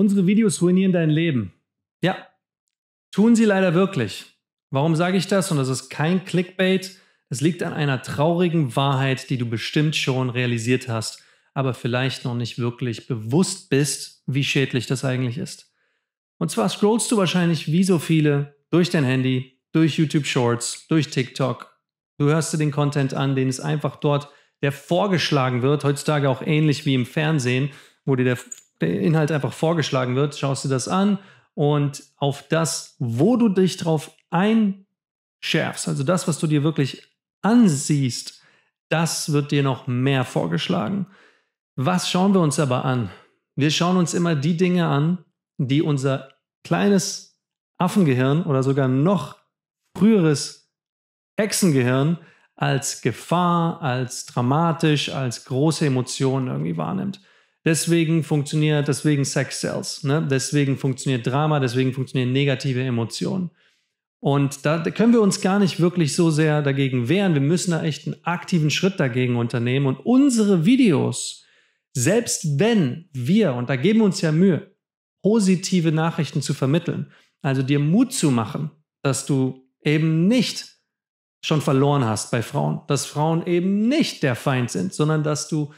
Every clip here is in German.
Unsere Videos ruinieren dein Leben. Ja, tun sie leider wirklich. Warum sage ich das? Und das ist kein Clickbait. Es liegt an einer traurigen Wahrheit, die du bestimmt schon realisiert hast, aber vielleicht noch nicht wirklich bewusst bist, wie schädlich das eigentlich ist. Und zwar scrollst du wahrscheinlich wie so viele durch dein Handy, durch YouTube Shorts, durch TikTok. Du hörst dir den Content an, den es einfach dort, der vorgeschlagen wird, heutzutage auch ähnlich wie im Fernsehen, wo dir der der Inhalt einfach vorgeschlagen wird, schaust du das an und auf das, wo du dich drauf einschärfst, also das, was du dir wirklich ansiehst, das wird dir noch mehr vorgeschlagen. Was schauen wir uns aber an? Wir schauen uns immer die Dinge an, die unser kleines Affengehirn oder sogar noch früheres Hexengehirn als Gefahr, als dramatisch, als große Emotionen irgendwie wahrnimmt. Deswegen funktioniert, deswegen Sex Sales, ne? deswegen funktioniert Drama, deswegen funktionieren negative Emotionen. Und da können wir uns gar nicht wirklich so sehr dagegen wehren. Wir müssen da echt einen aktiven Schritt dagegen unternehmen. Und unsere Videos, selbst wenn wir, und da geben wir uns ja Mühe, positive Nachrichten zu vermitteln, also dir Mut zu machen, dass du eben nicht schon verloren hast bei Frauen, dass Frauen eben nicht der Feind sind, sondern dass du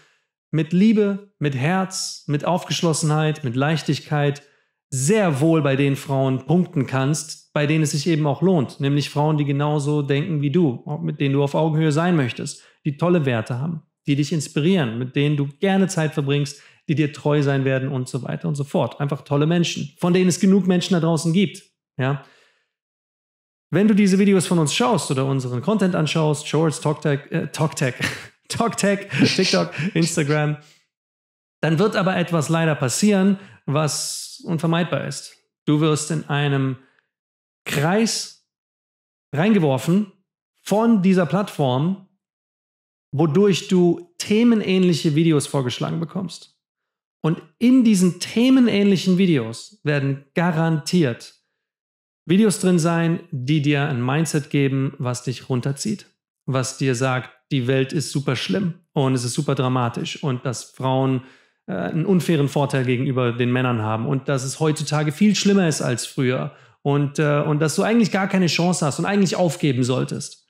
mit Liebe, mit Herz, mit Aufgeschlossenheit, mit Leichtigkeit sehr wohl bei den Frauen punkten kannst, bei denen es sich eben auch lohnt, nämlich Frauen, die genauso denken wie du, mit denen du auf Augenhöhe sein möchtest, die tolle Werte haben, die dich inspirieren, mit denen du gerne Zeit verbringst, die dir treu sein werden und so weiter und so fort. Einfach tolle Menschen, von denen es genug Menschen da draußen gibt. Ja? Wenn du diese Videos von uns schaust oder unseren Content anschaust, Shorts, TalkTag, äh, TalkTag, TikTok TikTok, Instagram. Dann wird aber etwas leider passieren, was unvermeidbar ist. Du wirst in einem Kreis reingeworfen von dieser Plattform, wodurch du themenähnliche Videos vorgeschlagen bekommst. Und in diesen themenähnlichen Videos werden garantiert Videos drin sein, die dir ein Mindset geben, was dich runterzieht was dir sagt, die Welt ist super schlimm und es ist super dramatisch und dass Frauen äh, einen unfairen Vorteil gegenüber den Männern haben und dass es heutzutage viel schlimmer ist als früher und, äh, und dass du eigentlich gar keine Chance hast und eigentlich aufgeben solltest.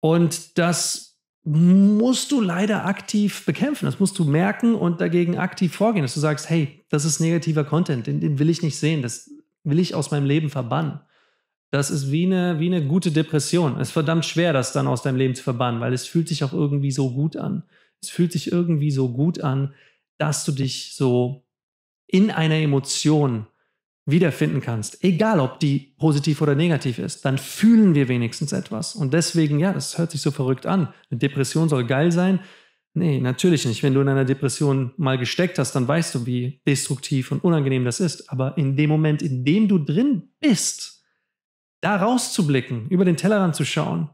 Und das musst du leider aktiv bekämpfen, das musst du merken und dagegen aktiv vorgehen, dass du sagst, hey, das ist negativer Content, den, den will ich nicht sehen, das will ich aus meinem Leben verbannen. Das ist wie eine, wie eine gute Depression. Es ist verdammt schwer, das dann aus deinem Leben zu verbannen, weil es fühlt sich auch irgendwie so gut an. Es fühlt sich irgendwie so gut an, dass du dich so in einer Emotion wiederfinden kannst, egal ob die positiv oder negativ ist, dann fühlen wir wenigstens etwas. Und deswegen, ja, das hört sich so verrückt an. Eine Depression soll geil sein. Nee, natürlich nicht. Wenn du in einer Depression mal gesteckt hast, dann weißt du, wie destruktiv und unangenehm das ist. Aber in dem Moment, in dem du drin bist, da rauszublicken, über den Tellerrand zu schauen,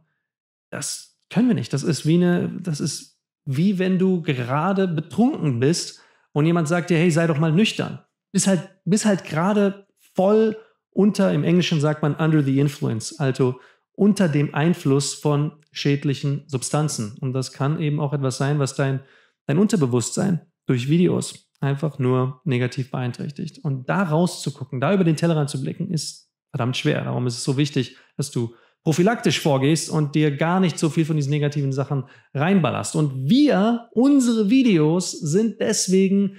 das können wir nicht. Das ist wie eine, das ist wie wenn du gerade betrunken bist und jemand sagt dir, hey, sei doch mal nüchtern. Bist halt, bist halt gerade voll unter, im Englischen sagt man under the influence, also unter dem Einfluss von schädlichen Substanzen. Und das kann eben auch etwas sein, was dein, dein Unterbewusstsein durch Videos einfach nur negativ beeinträchtigt. Und da rauszugucken, da über den Tellerrand zu blicken, ist verdammt schwer. Darum ist es so wichtig, dass du prophylaktisch vorgehst und dir gar nicht so viel von diesen negativen Sachen reinballerst. Und wir, unsere Videos sind deswegen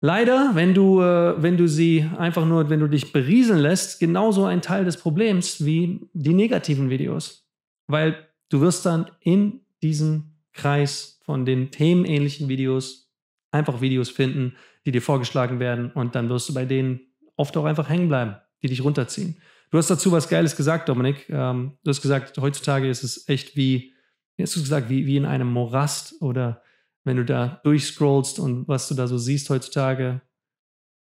leider, wenn du, äh, wenn du sie einfach nur, wenn du dich berieseln lässt, genauso ein Teil des Problems wie die negativen Videos. Weil du wirst dann in diesem Kreis von den themenähnlichen Videos einfach Videos finden, die dir vorgeschlagen werden und dann wirst du bei denen oft auch einfach hängen bleiben die dich runterziehen. Du hast dazu was Geiles gesagt, Dominik. Ähm, du hast gesagt, heutzutage ist es echt wie, hast du gesagt, wie, wie in einem Morast oder wenn du da durchscrollst und was du da so siehst heutzutage,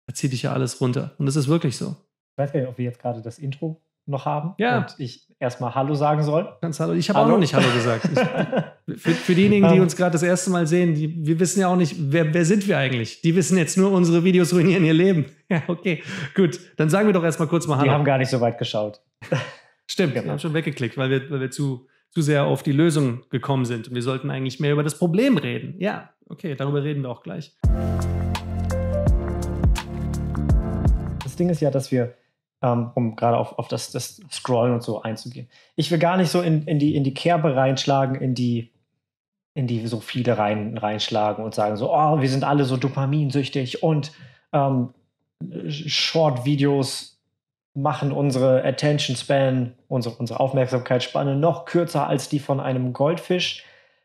da zieht dich ja alles runter. Und das ist wirklich so. Ich weiß gar nicht, ob wir jetzt gerade das Intro noch haben. Ja. Und ich erstmal Hallo sagen soll. Ganz Hallo. Ich habe auch noch nicht Hallo gesagt. Ich, für, für diejenigen, die ähm. uns gerade das erste Mal sehen, die, wir wissen ja auch nicht, wer, wer sind wir eigentlich? Die wissen jetzt nur, unsere Videos ruinieren ihr Leben. Ja, okay, gut. Dann sagen wir doch erstmal kurz mal Hallo. Die haben gar nicht so weit geschaut. Stimmt, genau. wir haben schon weggeklickt, weil wir, weil wir zu, zu sehr auf die Lösung gekommen sind. Und wir sollten eigentlich mehr über das Problem reden. Ja, okay, darüber reden wir auch gleich. Das Ding ist ja, dass wir ähm, um gerade auf, auf das, das, Scrollen und so einzugehen. Ich will gar nicht so in, in die, in die Kerbe reinschlagen, in die in die so viele rein, reinschlagen und sagen so, oh, wir sind alle so dopaminsüchtig und ähm, Short-Videos machen unsere Attention Span, unsere, unsere Aufmerksamkeitsspanne noch kürzer als die von einem Goldfisch.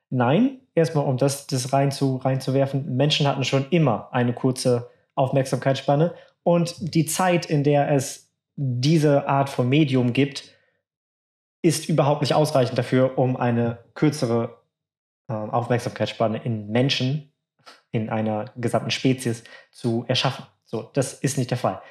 Nein, erstmal um das, das rein zu, reinzuwerfen, Menschen hatten schon immer eine kurze Aufmerksamkeitsspanne und die Zeit, in der es diese Art von Medium gibt, ist überhaupt nicht ausreichend dafür, um eine kürzere ähm, Aufmerksamkeitsspanne in Menschen, in einer gesamten Spezies zu erschaffen. So, das ist nicht der Fall.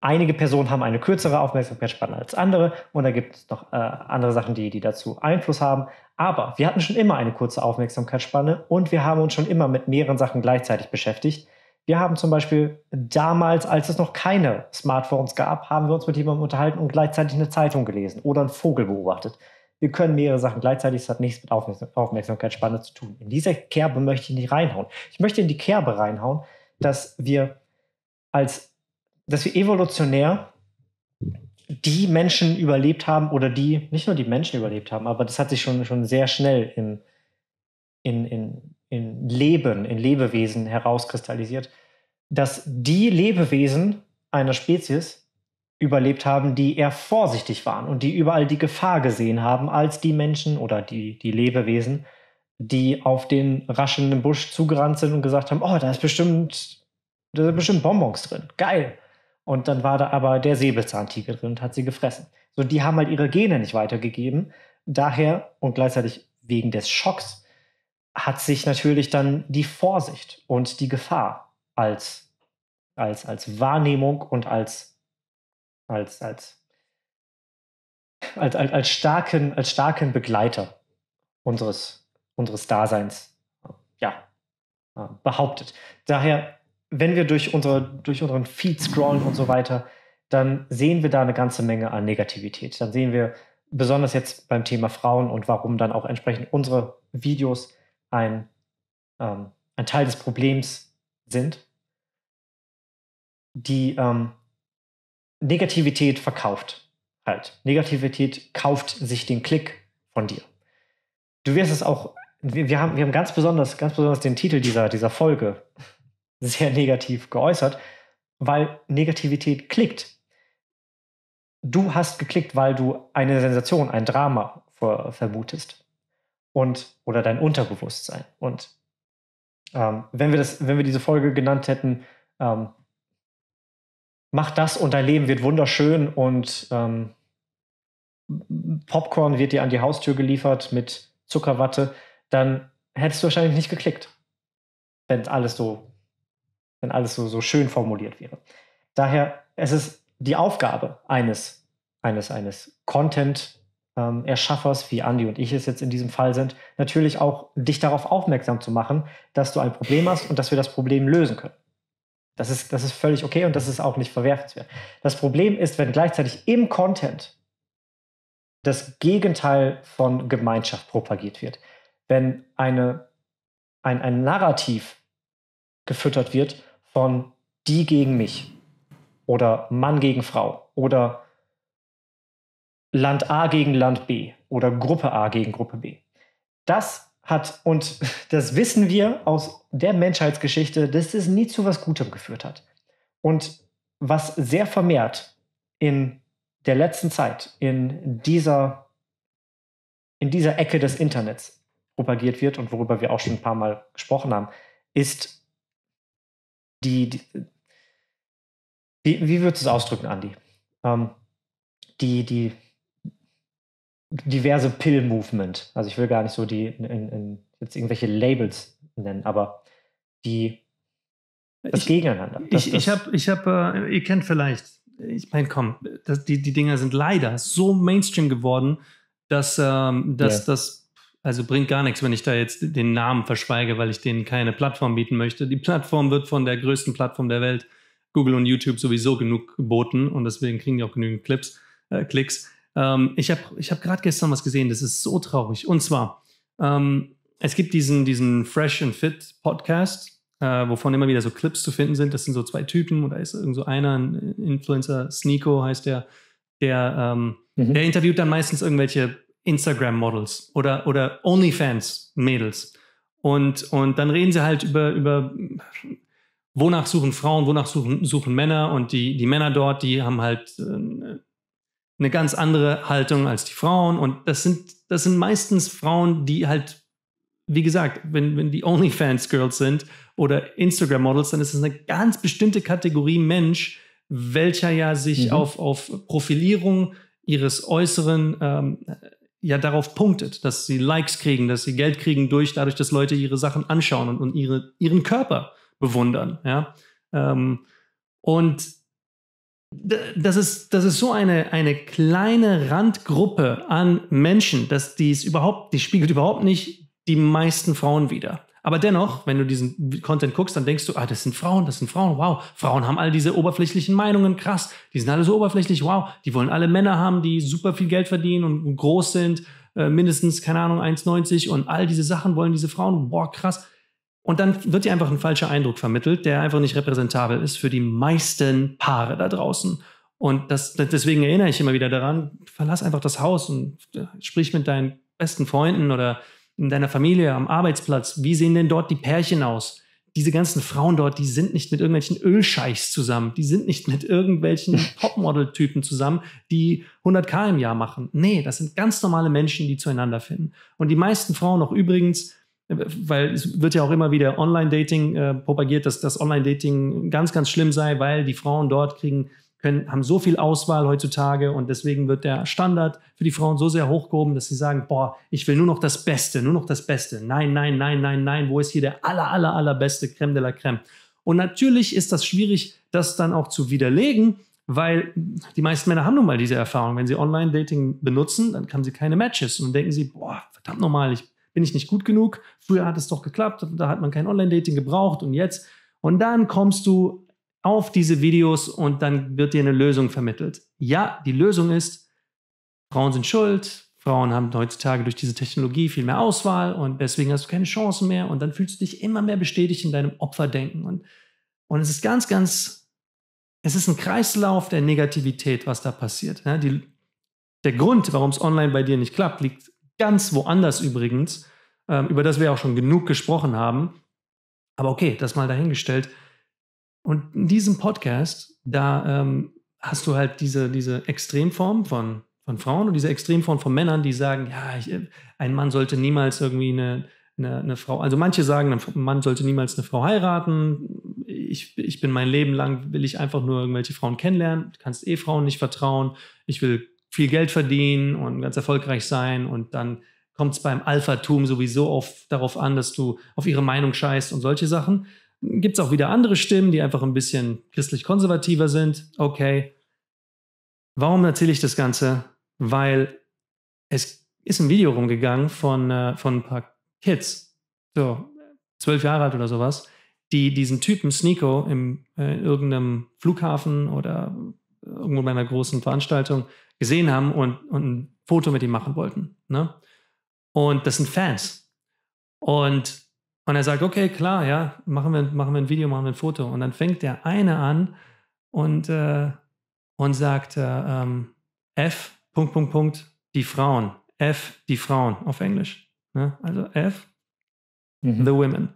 Einige Personen haben eine kürzere Aufmerksamkeitsspanne als andere und da gibt es noch äh, andere Sachen, die, die dazu Einfluss haben. Aber wir hatten schon immer eine kurze Aufmerksamkeitsspanne und wir haben uns schon immer mit mehreren Sachen gleichzeitig beschäftigt. Wir haben zum Beispiel damals, als es noch keine Smartphones gab, haben wir uns mit jemandem unterhalten und gleichzeitig eine Zeitung gelesen oder einen Vogel beobachtet wir können mehrere Sachen gleichzeitig, es hat nichts mit Aufmerksamkeitsspanne zu tun. In diese Kerbe möchte ich nicht reinhauen. Ich möchte in die Kerbe reinhauen, dass wir als, dass wir evolutionär die Menschen überlebt haben oder die, nicht nur die Menschen überlebt haben, aber das hat sich schon, schon sehr schnell in, in, in, in Leben, in Lebewesen herauskristallisiert, dass die Lebewesen einer Spezies überlebt haben, die eher vorsichtig waren und die überall die Gefahr gesehen haben, als die Menschen oder die, die Lebewesen, die auf den raschenden Busch zugerannt sind und gesagt haben, oh, da ist bestimmt, da sind bestimmt Bonbons drin, geil. Und dann war da aber der Säbelzahntiger drin und hat sie gefressen. So, die haben halt ihre Gene nicht weitergegeben. Daher und gleichzeitig wegen des Schocks hat sich natürlich dann die Vorsicht und die Gefahr als, als, als Wahrnehmung und als als, als, als, als, als, starken, als starken Begleiter unseres, unseres Daseins ja, äh, behauptet. Daher, wenn wir durch, unsere, durch unseren Feed scrollen und so weiter, dann sehen wir da eine ganze Menge an Negativität. Dann sehen wir besonders jetzt beim Thema Frauen und warum dann auch entsprechend unsere Videos ein, ähm, ein Teil des Problems sind, die, ähm, Negativität verkauft halt. Negativität kauft sich den Klick von dir. Du wirst es auch, wir, wir, haben, wir haben ganz besonders, ganz besonders den Titel dieser, dieser Folge sehr negativ geäußert, weil Negativität klickt. Du hast geklickt, weil du eine Sensation, ein Drama ver vermutest. Und, oder dein Unterbewusstsein. Und ähm, wenn, wir das, wenn wir diese Folge genannt hätten, ähm, mach das und dein Leben wird wunderschön und ähm, Popcorn wird dir an die Haustür geliefert mit Zuckerwatte, dann hättest du wahrscheinlich nicht geklickt, wenn alles so, wenn alles so, so schön formuliert wäre. Daher, es ist die Aufgabe eines, eines, eines Content-Erschaffers, ähm, wie Andy und ich es jetzt in diesem Fall sind, natürlich auch dich darauf aufmerksam zu machen, dass du ein Problem hast und dass wir das Problem lösen können. Das ist, das ist völlig okay und das ist auch nicht verwerfenswert. Das Problem ist, wenn gleichzeitig im Content das Gegenteil von Gemeinschaft propagiert wird. Wenn eine, ein, ein Narrativ gefüttert wird von die gegen mich oder Mann gegen Frau oder Land A gegen Land B oder Gruppe A gegen Gruppe B. Das hat. Und das wissen wir aus der Menschheitsgeschichte, dass es nie zu was Gutem geführt hat. Und was sehr vermehrt in der letzten Zeit in dieser, in dieser Ecke des Internets propagiert wird und worüber wir auch schon ein paar Mal gesprochen haben, ist die, die wie, wie würdest du es ausdrücken, Andi? Ähm, die, die diverse Pill-Movement. Also ich will gar nicht so die in, in, jetzt irgendwelche Labels nennen, aber die das ich, Gegeneinander. Das, ich ich habe, ich hab, äh, ihr kennt vielleicht, ich meine, komm, das, die, die Dinger sind leider so Mainstream geworden, dass, ähm, dass yeah. das also bringt gar nichts, wenn ich da jetzt den Namen verschweige, weil ich denen keine Plattform bieten möchte. Die Plattform wird von der größten Plattform der Welt, Google und YouTube, sowieso genug geboten und deswegen kriegen die auch genügend Clips, äh, Klicks. Ähm, ich habe ich hab gerade gestern was gesehen, das ist so traurig. Und zwar, ähm, es gibt diesen, diesen Fresh and Fit Podcast, äh, wovon immer wieder so Clips zu finden sind. Das sind so zwei Typen und da ist irgend so einer, ein Influencer, Sneeko heißt der, der, ähm, mhm. der interviewt dann meistens irgendwelche Instagram-Models oder, oder OnlyFans-Mädels. Und, und dann reden sie halt über, über wonach suchen Frauen, wonach suchen, suchen Männer und die, die Männer dort, die haben halt äh, eine ganz andere Haltung als die Frauen. Und das sind, das sind meistens Frauen, die halt, wie gesagt, wenn, wenn die OnlyFans-Girls sind oder Instagram-Models, dann ist es eine ganz bestimmte Kategorie Mensch, welcher ja sich mhm. auf, auf Profilierung ihres Äußeren ähm, ja darauf punktet, dass sie Likes kriegen, dass sie Geld kriegen durch dadurch, dass Leute ihre Sachen anschauen und, und ihre, ihren Körper bewundern. Ja? Ähm, und das ist, das ist so eine, eine kleine Randgruppe an Menschen, dass dies überhaupt, die spiegelt überhaupt nicht die meisten Frauen wider. Aber dennoch, wenn du diesen Content guckst, dann denkst du, ah, das sind Frauen, das sind Frauen, wow. Frauen haben all diese oberflächlichen Meinungen, krass. Die sind alle so oberflächlich, wow. Die wollen alle Männer haben, die super viel Geld verdienen und groß sind, äh, mindestens, keine Ahnung, 1,90 und all diese Sachen wollen diese Frauen, boah, krass. Und dann wird dir einfach ein falscher Eindruck vermittelt, der einfach nicht repräsentabel ist für die meisten Paare da draußen. Und das, deswegen erinnere ich immer wieder daran, verlass einfach das Haus und äh, sprich mit deinen besten Freunden oder in deiner Familie, am Arbeitsplatz. Wie sehen denn dort die Pärchen aus? Diese ganzen Frauen dort, die sind nicht mit irgendwelchen Ölscheichs zusammen. Die sind nicht mit irgendwelchen Topmodel-Typen zusammen, die 100k im Jahr machen. Nee, das sind ganz normale Menschen, die zueinander finden. Und die meisten Frauen auch übrigens weil es wird ja auch immer wieder Online-Dating äh, propagiert, dass das Online-Dating ganz, ganz schlimm sei, weil die Frauen dort kriegen, können, haben so viel Auswahl heutzutage und deswegen wird der Standard für die Frauen so sehr hochgehoben, dass sie sagen, boah, ich will nur noch das Beste, nur noch das Beste. Nein, nein, nein, nein, nein, wo ist hier der aller, aller, allerbeste Creme de la Creme? Und natürlich ist das schwierig, das dann auch zu widerlegen, weil die meisten Männer haben nun mal diese Erfahrung. Wenn sie Online-Dating benutzen, dann haben sie keine Matches und denken sie, boah, verdammt nochmal, ich bin ich nicht gut genug. Früher hat es doch geklappt, da hat man kein Online-Dating gebraucht und jetzt. Und dann kommst du auf diese Videos und dann wird dir eine Lösung vermittelt. Ja, die Lösung ist, Frauen sind schuld, Frauen haben heutzutage durch diese Technologie viel mehr Auswahl und deswegen hast du keine Chancen mehr und dann fühlst du dich immer mehr bestätigt in deinem Opferdenken. Und, und es ist ganz, ganz, es ist ein Kreislauf der Negativität, was da passiert. Ja, die, der Grund, warum es online bei dir nicht klappt, liegt ganz woanders übrigens, ähm, über das wir auch schon genug gesprochen haben. Aber okay, das mal dahingestellt. Und in diesem Podcast, da ähm, hast du halt diese, diese Extremform von, von Frauen und diese Extremform von Männern, die sagen, ja, ich, äh, ein Mann sollte niemals irgendwie eine, eine, eine, Frau, also manche sagen, ein Mann sollte niemals eine Frau heiraten. Ich, ich bin mein Leben lang, will ich einfach nur irgendwelche Frauen kennenlernen. Du kannst eh Frauen nicht vertrauen. Ich will viel Geld verdienen und ganz erfolgreich sein und dann kommt es beim Alphatum sowieso auf, darauf an, dass du auf ihre Meinung scheißt und solche Sachen. Gibt es auch wieder andere Stimmen, die einfach ein bisschen christlich-konservativer sind. Okay. Warum erzähle ich das Ganze? Weil es ist ein Video rumgegangen von, äh, von ein paar Kids, so zwölf Jahre alt oder sowas, die diesen Typen Sneeko in äh, irgendeinem Flughafen oder irgendwo bei einer großen Veranstaltung gesehen haben und, und ein Foto mit ihm machen wollten. Ne? Und das sind Fans. Und, und er sagt, okay, klar, ja, machen wir, machen wir ein Video, machen wir ein Foto. Und dann fängt der eine an und, äh, und sagt, äh, ähm, F, Punkt, Punkt, Punkt, die Frauen. F, die Frauen auf Englisch. Ne? Also F, mhm. the women.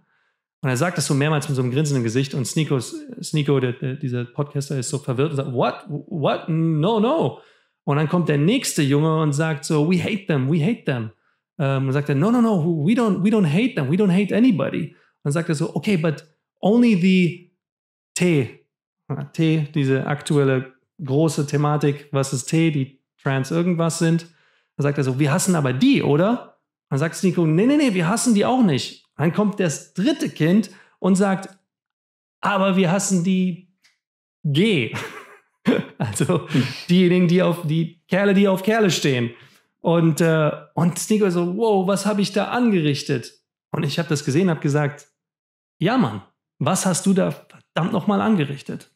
Und er sagt das so mehrmals mit so einem grinsenden Gesicht und Sneakos, Sneako, der, der, dieser Podcaster, ist so verwirrt und sagt, what, what, no, no. Und dann kommt der nächste Junge und sagt so, we hate them, we hate them. Ähm, und sagt er, no, no, no, we don't, we don't hate them, we don't hate anybody. Und dann sagt er so, okay, but only the T, äh, T, diese aktuelle große Thematik, was ist T, die Trans irgendwas sind. Dann sagt er so, wir hassen aber die, oder? Dann sagt Nico, nee, nee, nee, wir hassen die auch nicht. Dann kommt das dritte Kind und sagt, aber wir hassen die G. also diejenigen, die auf die Kerle, die auf Kerle stehen. Und, äh, und Sneaker so, wow, was habe ich da angerichtet? Und ich habe das gesehen, habe gesagt, ja Mann, was hast du da verdammt nochmal angerichtet?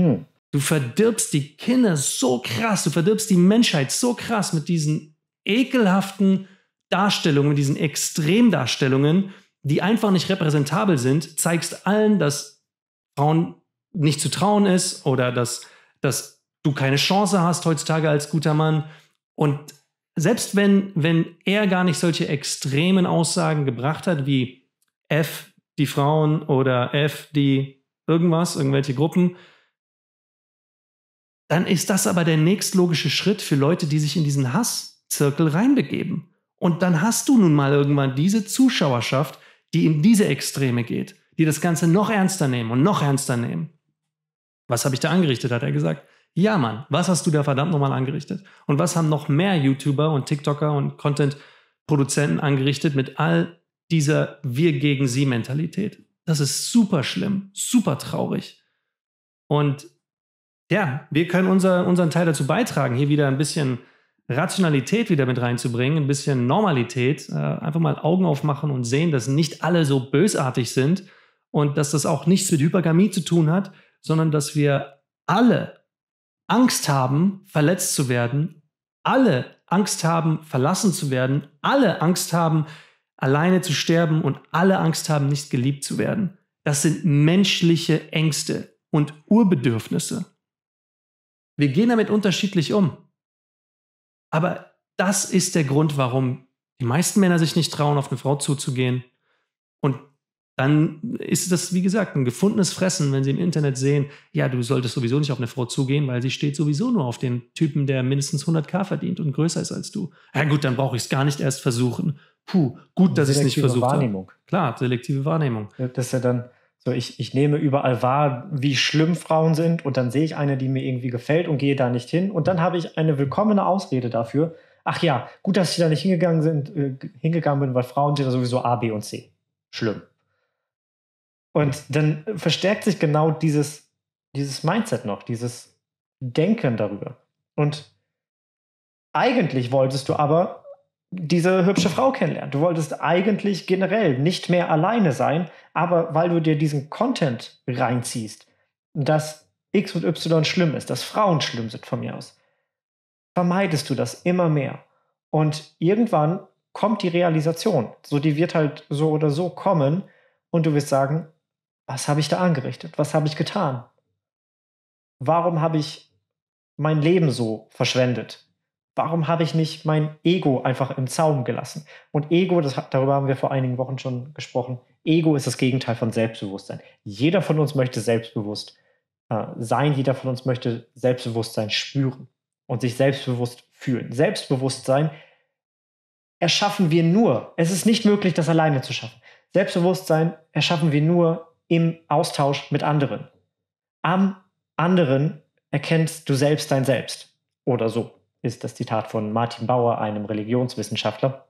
Hm. Du verdirbst die Kinder so krass, du verdirbst die Menschheit so krass mit diesen ekelhaften Darstellungen, mit diesen Extremdarstellungen, die einfach nicht repräsentabel sind, zeigst allen, dass Frauen nicht zu trauen ist oder dass, dass du keine Chance hast heutzutage als guter Mann. Und selbst wenn, wenn er gar nicht solche extremen Aussagen gebracht hat, wie F die Frauen oder F die irgendwas, irgendwelche Gruppen, dann ist das aber der nächstlogische Schritt für Leute, die sich in diesen Hasszirkel reinbegeben. Und dann hast du nun mal irgendwann diese Zuschauerschaft, die in diese Extreme geht, die das Ganze noch ernster nehmen und noch ernster nehmen. Was habe ich da angerichtet? Hat er gesagt. Ja, Mann, was hast du da verdammt nochmal angerichtet? Und was haben noch mehr YouTuber und TikToker und Content-Produzenten angerichtet mit all dieser Wir gegen Sie-Mentalität? Das ist super schlimm, super traurig. Und ja, wir können unser, unseren Teil dazu beitragen, hier wieder ein bisschen Rationalität wieder mit reinzubringen, ein bisschen Normalität, äh, einfach mal Augen aufmachen und sehen, dass nicht alle so bösartig sind und dass das auch nichts mit Hypergamie zu tun hat, sondern dass wir alle Angst haben, verletzt zu werden, alle Angst haben, verlassen zu werden, alle Angst haben, alleine zu sterben und alle Angst haben, nicht geliebt zu werden. Das sind menschliche Ängste und Urbedürfnisse. Wir gehen damit unterschiedlich um. Aber das ist der Grund, warum die meisten Männer sich nicht trauen, auf eine Frau zuzugehen. Und dann ist das, wie gesagt, ein gefundenes Fressen, wenn sie im Internet sehen, ja, du solltest sowieso nicht auf eine Frau zugehen, weil sie steht sowieso nur auf den Typen, der mindestens 100k verdient und größer ist als du. Ja gut, dann brauche ich es gar nicht erst versuchen. Puh, gut, dass ich es nicht versucht Wahrnehmung. habe. Klar, selektive Wahrnehmung. Das ist ja dann so, ich, ich nehme überall wahr, wie schlimm Frauen sind und dann sehe ich eine, die mir irgendwie gefällt und gehe da nicht hin und dann habe ich eine willkommene Ausrede dafür. Ach ja, gut, dass ich da nicht hingegangen, sind, äh, hingegangen bin, weil Frauen sind ja sowieso A, B und C. Schlimm. Und dann verstärkt sich genau dieses, dieses Mindset noch, dieses Denken darüber. Und eigentlich wolltest du aber diese hübsche Frau kennenlernen. Du wolltest eigentlich generell nicht mehr alleine sein, aber weil du dir diesen Content reinziehst, dass X und Y schlimm ist, dass Frauen schlimm sind von mir aus, vermeidest du das immer mehr. Und irgendwann kommt die Realisation. So, die wird halt so oder so kommen und du wirst sagen, was habe ich da angerichtet? Was habe ich getan? Warum habe ich mein Leben so verschwendet? Warum habe ich nicht mein Ego einfach im Zaum gelassen? Und Ego, das, darüber haben wir vor einigen Wochen schon gesprochen, Ego ist das Gegenteil von Selbstbewusstsein. Jeder von uns möchte selbstbewusst äh, sein, jeder von uns möchte Selbstbewusstsein spüren und sich selbstbewusst fühlen. Selbstbewusstsein erschaffen wir nur. Es ist nicht möglich, das alleine zu schaffen. Selbstbewusstsein erschaffen wir nur, im Austausch mit anderen. Am anderen erkennst du selbst dein Selbst. Oder so ist das Zitat von Martin Bauer, einem Religionswissenschaftler,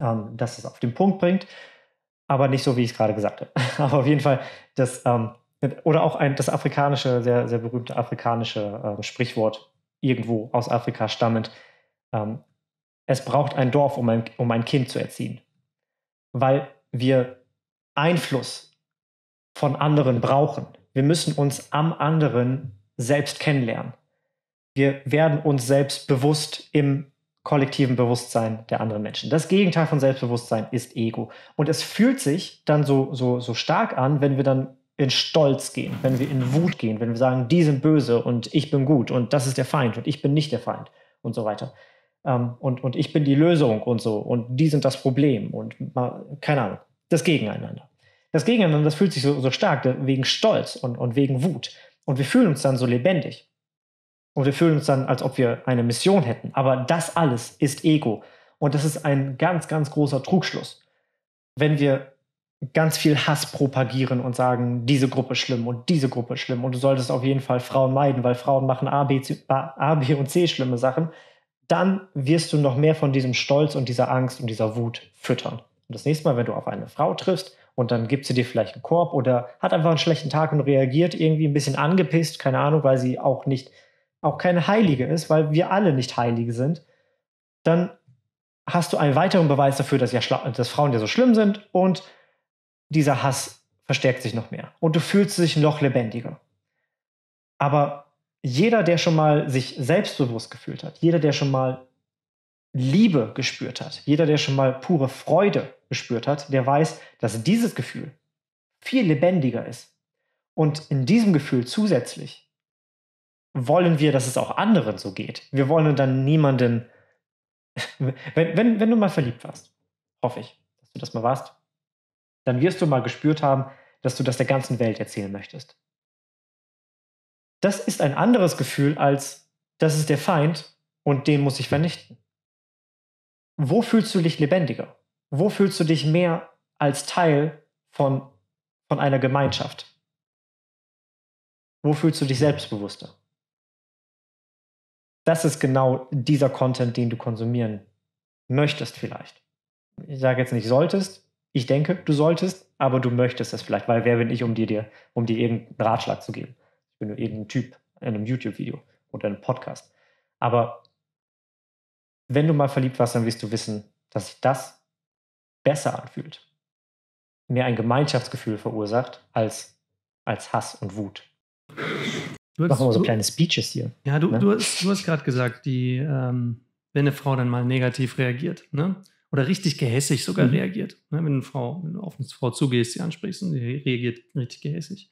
ähm, das es auf den Punkt bringt, aber nicht so, wie ich es gerade gesagt habe. aber auf jeden Fall, das, ähm, oder auch ein, das afrikanische, sehr, sehr berühmte afrikanische äh, Sprichwort, irgendwo aus Afrika stammend, ähm, es braucht ein Dorf, um ein, um ein Kind zu erziehen. Weil wir Einfluss von anderen brauchen. Wir müssen uns am anderen selbst kennenlernen. Wir werden uns selbst bewusst im kollektiven Bewusstsein der anderen Menschen. Das Gegenteil von Selbstbewusstsein ist Ego. Und es fühlt sich dann so, so, so stark an, wenn wir dann in Stolz gehen, wenn wir in Wut gehen, wenn wir sagen, die sind böse und ich bin gut und das ist der Feind und ich bin nicht der Feind und so weiter. Ähm, und, und ich bin die Lösung und so und die sind das Problem und keine Ahnung, das Gegeneinander das Gegeneinander, das fühlt sich so, so stark wegen Stolz und, und wegen Wut. Und wir fühlen uns dann so lebendig. Und wir fühlen uns dann, als ob wir eine Mission hätten. Aber das alles ist Ego. Und das ist ein ganz, ganz großer Trugschluss. Wenn wir ganz viel Hass propagieren und sagen, diese Gruppe schlimm und diese Gruppe schlimm und du solltest auf jeden Fall Frauen meiden, weil Frauen machen A, B, C, A, B und C schlimme Sachen, dann wirst du noch mehr von diesem Stolz und dieser Angst und dieser Wut füttern. Und das nächste Mal, wenn du auf eine Frau triffst und dann gibt sie dir vielleicht einen Korb oder hat einfach einen schlechten Tag und reagiert irgendwie ein bisschen angepisst, keine Ahnung, weil sie auch nicht, auch keine Heilige ist, weil wir alle nicht Heilige sind. Dann hast du einen weiteren Beweis dafür, dass, ja, dass Frauen ja so schlimm sind und dieser Hass verstärkt sich noch mehr und du fühlst dich noch lebendiger. Aber jeder, der schon mal sich selbstbewusst gefühlt hat, jeder, der schon mal Liebe gespürt hat, jeder, der schon mal pure Freude gespürt hat, der weiß, dass dieses Gefühl viel lebendiger ist. Und in diesem Gefühl zusätzlich wollen wir, dass es auch anderen so geht. Wir wollen dann niemanden, wenn, wenn, wenn du mal verliebt warst, hoffe ich, dass du das mal warst, dann wirst du mal gespürt haben, dass du das der ganzen Welt erzählen möchtest. Das ist ein anderes Gefühl als, das ist der Feind und den muss ich vernichten wo fühlst du dich lebendiger? Wo fühlst du dich mehr als Teil von, von einer Gemeinschaft? Wo fühlst du dich selbstbewusster? Das ist genau dieser Content, den du konsumieren möchtest vielleicht. Ich sage jetzt nicht solltest, ich denke, du solltest, aber du möchtest es vielleicht, weil wer bin ich, um dir, dir, um dir irgendeinen Ratschlag zu geben? Ich bin nur irgendein Typ in einem YouTube-Video oder einem Podcast. Aber wenn du mal verliebt warst, dann wirst du wissen, dass sich das besser anfühlt. Mehr ein Gemeinschaftsgefühl verursacht als, als Hass und Wut. Du hast, Machen wir so du, kleine Speeches hier. Ja, du, ne? du hast, du hast gerade gesagt, die, ähm, wenn eine Frau dann mal negativ reagiert, ne? oder richtig gehässig sogar mhm. reagiert. Ne? Wenn, eine Frau, wenn du auf eine Frau zugehst, sie ansprichst und sie reagiert richtig gehässig.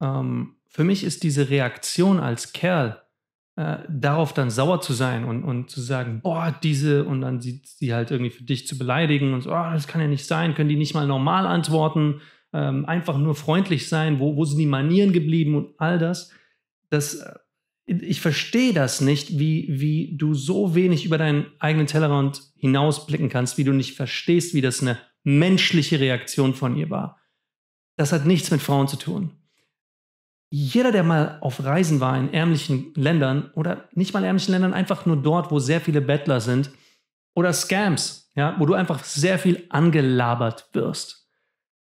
Ähm, für mich ist diese Reaktion als Kerl äh, darauf dann sauer zu sein und, und zu sagen, boah, diese, und dann sie, sie halt irgendwie für dich zu beleidigen und so, oh, das kann ja nicht sein, können die nicht mal normal antworten, ähm, einfach nur freundlich sein, wo, wo sind die Manieren geblieben und all das. Das äh, ich verstehe das nicht, wie, wie du so wenig über deinen eigenen Tellerrand hinausblicken kannst, wie du nicht verstehst, wie das eine menschliche Reaktion von ihr war. Das hat nichts mit Frauen zu tun jeder, der mal auf Reisen war in ärmlichen Ländern oder nicht mal ärmlichen Ländern, einfach nur dort, wo sehr viele Bettler sind oder Scams, ja, wo du einfach sehr viel angelabert wirst.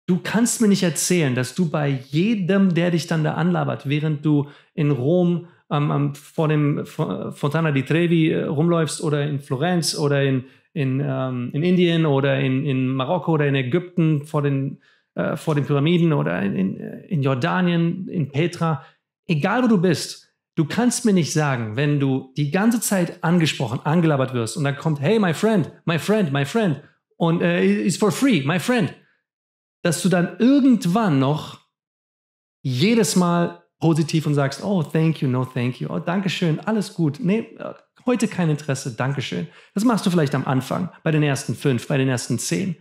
Du kannst mir nicht erzählen, dass du bei jedem, der dich dann da anlabert, während du in Rom ähm, vor dem Fontana di Trevi äh, rumläufst oder in Florenz oder in, in, ähm, in Indien oder in, in Marokko oder in Ägypten vor den äh, vor den Pyramiden oder in, in, äh, in Jordanien, in Petra, egal wo du bist, du kannst mir nicht sagen, wenn du die ganze Zeit angesprochen, angelabert wirst und dann kommt, hey, my friend, my friend, my friend und äh, it's for free, my friend, dass du dann irgendwann noch jedes Mal positiv und sagst, oh, thank you, no, thank you, oh, Dankeschön, alles gut, nee, äh, heute kein Interesse, Dankeschön. Das machst du vielleicht am Anfang, bei den ersten fünf, bei den ersten zehn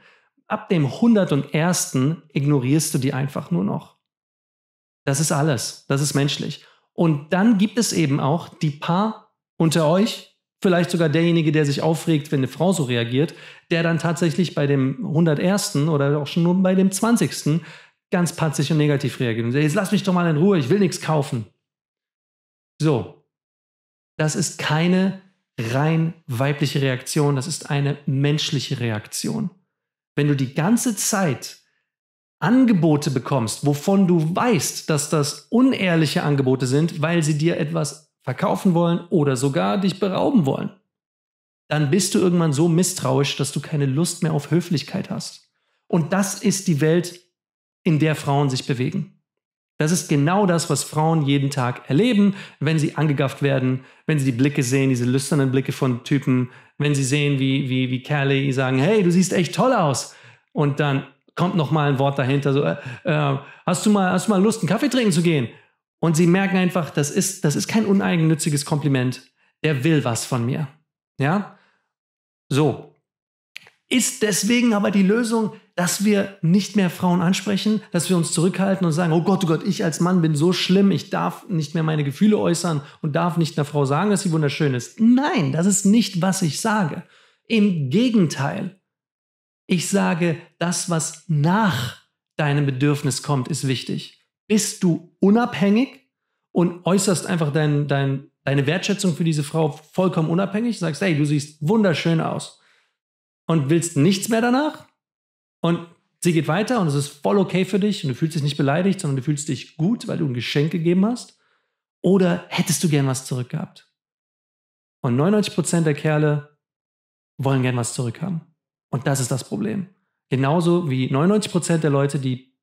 ab dem 101. ignorierst du die einfach nur noch. Das ist alles. Das ist menschlich. Und dann gibt es eben auch die paar unter euch, vielleicht sogar derjenige, der sich aufregt, wenn eine Frau so reagiert, der dann tatsächlich bei dem 101. oder auch schon nur bei dem 20. ganz patzig und negativ reagiert und sagt, jetzt lass mich doch mal in Ruhe, ich will nichts kaufen. So. Das ist keine rein weibliche Reaktion, das ist eine menschliche Reaktion wenn du die ganze Zeit Angebote bekommst, wovon du weißt, dass das unehrliche Angebote sind, weil sie dir etwas verkaufen wollen oder sogar dich berauben wollen, dann bist du irgendwann so misstrauisch, dass du keine Lust mehr auf Höflichkeit hast. Und das ist die Welt, in der Frauen sich bewegen. Das ist genau das, was Frauen jeden Tag erleben, wenn sie angegafft werden, wenn sie die Blicke sehen, diese lüsternen Blicke von Typen, wenn sie sehen, wie, wie, wie Kerle sagen, hey, du siehst echt toll aus. Und dann kommt noch mal ein Wort dahinter, so, äh, äh, hast, du mal, hast du mal Lust, einen Kaffee trinken zu gehen? Und sie merken einfach, das ist, das ist kein uneigennütziges Kompliment. Der will was von mir. Ja? So. Ist deswegen aber die Lösung, dass wir nicht mehr Frauen ansprechen, dass wir uns zurückhalten und sagen, oh Gott, oh Gott, ich als Mann bin so schlimm, ich darf nicht mehr meine Gefühle äußern und darf nicht einer Frau sagen, dass sie wunderschön ist. Nein, das ist nicht, was ich sage. Im Gegenteil, ich sage, das, was nach deinem Bedürfnis kommt, ist wichtig. Bist du unabhängig und äußerst einfach dein, dein, deine Wertschätzung für diese Frau vollkommen unabhängig, sagst, hey, du siehst wunderschön aus und willst nichts mehr danach? Und sie geht weiter und es ist voll okay für dich und du fühlst dich nicht beleidigt, sondern du fühlst dich gut, weil du ein Geschenk gegeben hast. Oder hättest du gern was zurückgehabt? Und 99% der Kerle wollen gern was zurückhaben. Und das ist das Problem. Genauso wie 99% der Leute, die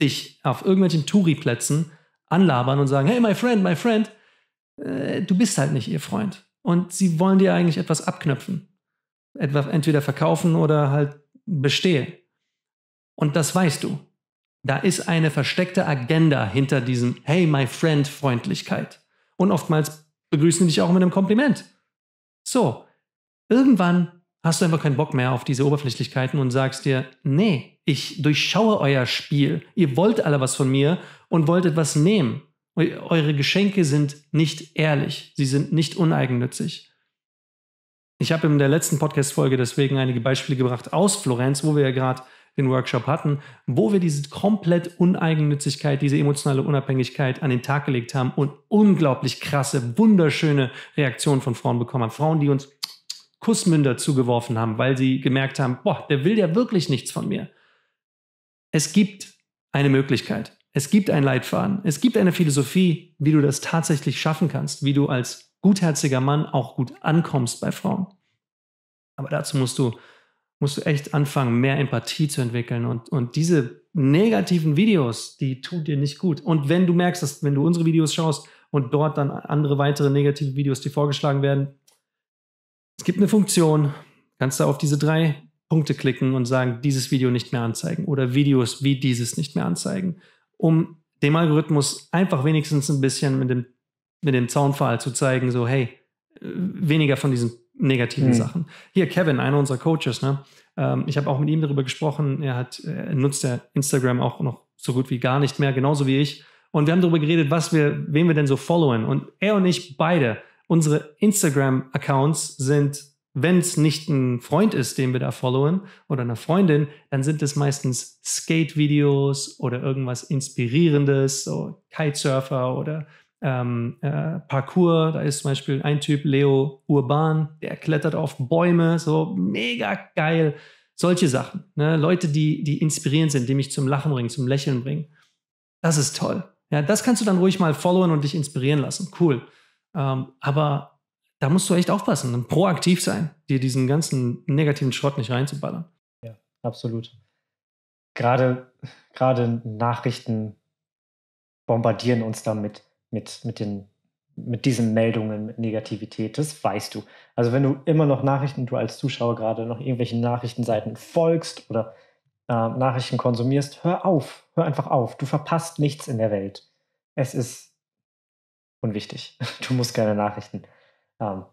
dich auf irgendwelchen Touri-Plätzen anlabern und sagen, hey, my friend, my friend, äh, du bist halt nicht ihr Freund. Und sie wollen dir eigentlich etwas abknöpfen. Etwa entweder verkaufen oder halt bestehen. Und das weißt du. Da ist eine versteckte Agenda hinter diesem Hey, my friend Freundlichkeit. Und oftmals begrüßen die dich auch mit einem Kompliment. So, irgendwann hast du einfach keinen Bock mehr auf diese Oberflächlichkeiten und sagst dir, nee, ich durchschaue euer Spiel. Ihr wollt alle was von mir und wollt etwas nehmen. Eure Geschenke sind nicht ehrlich, sie sind nicht uneigennützig. Ich habe in der letzten Podcast-Folge deswegen einige Beispiele gebracht aus Florenz, wo wir ja gerade den Workshop hatten, wo wir diese komplett Uneigennützigkeit, diese emotionale Unabhängigkeit an den Tag gelegt haben und unglaublich krasse, wunderschöne Reaktionen von Frauen bekommen haben. Frauen, die uns Kussmünder zugeworfen haben, weil sie gemerkt haben, boah, der will ja wirklich nichts von mir. Es gibt eine Möglichkeit. Es gibt einen Leitfaden. Es gibt eine Philosophie, wie du das tatsächlich schaffen kannst, wie du als gutherziger Mann auch gut ankommst bei Frauen. Aber dazu musst du musst du echt anfangen, mehr Empathie zu entwickeln. Und, und diese negativen Videos, die tun dir nicht gut. Und wenn du merkst, dass wenn du unsere Videos schaust und dort dann andere weitere negative Videos, die vorgeschlagen werden, es gibt eine Funktion, kannst du auf diese drei Punkte klicken und sagen, dieses Video nicht mehr anzeigen oder Videos wie dieses nicht mehr anzeigen, um dem Algorithmus einfach wenigstens ein bisschen mit dem, mit dem Zaunpfahl zu zeigen, so hey, äh, weniger von diesen negativen hm. Sachen. Hier, Kevin, einer unserer Coaches, ne? Ähm, ich habe auch mit ihm darüber gesprochen. Er hat, er äh, nutzt ja Instagram auch noch so gut wie gar nicht mehr, genauso wie ich. Und wir haben darüber geredet, was wir, wen wir denn so followen. Und er und ich beide, unsere Instagram-Accounts sind, wenn es nicht ein Freund ist, den wir da followen oder eine Freundin, dann sind es meistens Skate-Videos oder irgendwas Inspirierendes, so Kitesurfer oder ähm, äh, Parkour. Da ist zum Beispiel ein Typ, Leo Urban, der klettert auf Bäume, so mega geil. Solche Sachen. Ne? Leute, die, die inspirierend sind, die mich zum Lachen bringen, zum Lächeln bringen. Das ist toll. Ja, das kannst du dann ruhig mal followen und dich inspirieren lassen. Cool. Ähm, aber da musst du echt aufpassen und proaktiv sein, dir diesen ganzen negativen Schrott nicht reinzuballern. Ja, absolut. Gerade, gerade Nachrichten bombardieren uns damit mit, mit, den, mit diesen Meldungen, mit Negativität, das weißt du. Also wenn du immer noch Nachrichten, du als Zuschauer gerade noch irgendwelchen Nachrichtenseiten folgst oder äh, Nachrichten konsumierst, hör auf, hör einfach auf. Du verpasst nichts in der Welt. Es ist unwichtig. Du musst keine Nachrichten, ähm,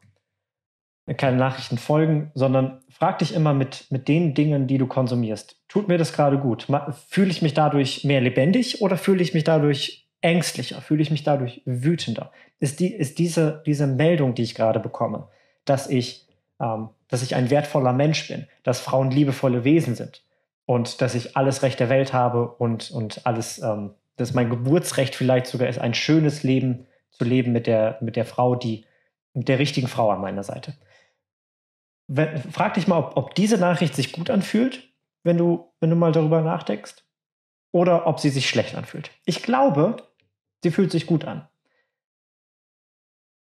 keine Nachrichten folgen, sondern frag dich immer mit, mit den Dingen, die du konsumierst. Tut mir das gerade gut? Fühle ich mich dadurch mehr lebendig oder fühle ich mich dadurch ängstlicher? Fühle ich mich dadurch wütender? Ist, die, ist diese, diese Meldung, die ich gerade bekomme, dass ich, ähm, dass ich ein wertvoller Mensch bin, dass Frauen liebevolle Wesen sind und dass ich alles Recht der Welt habe und, und alles, ähm, dass mein Geburtsrecht vielleicht sogar ist, ein schönes Leben zu leben mit der, mit der Frau, die, mit der richtigen Frau an meiner Seite. Wenn, frag dich mal, ob, ob diese Nachricht sich gut anfühlt, wenn du, wenn du mal darüber nachdenkst, oder ob sie sich schlecht anfühlt. Ich glaube, Sie fühlt sich gut an.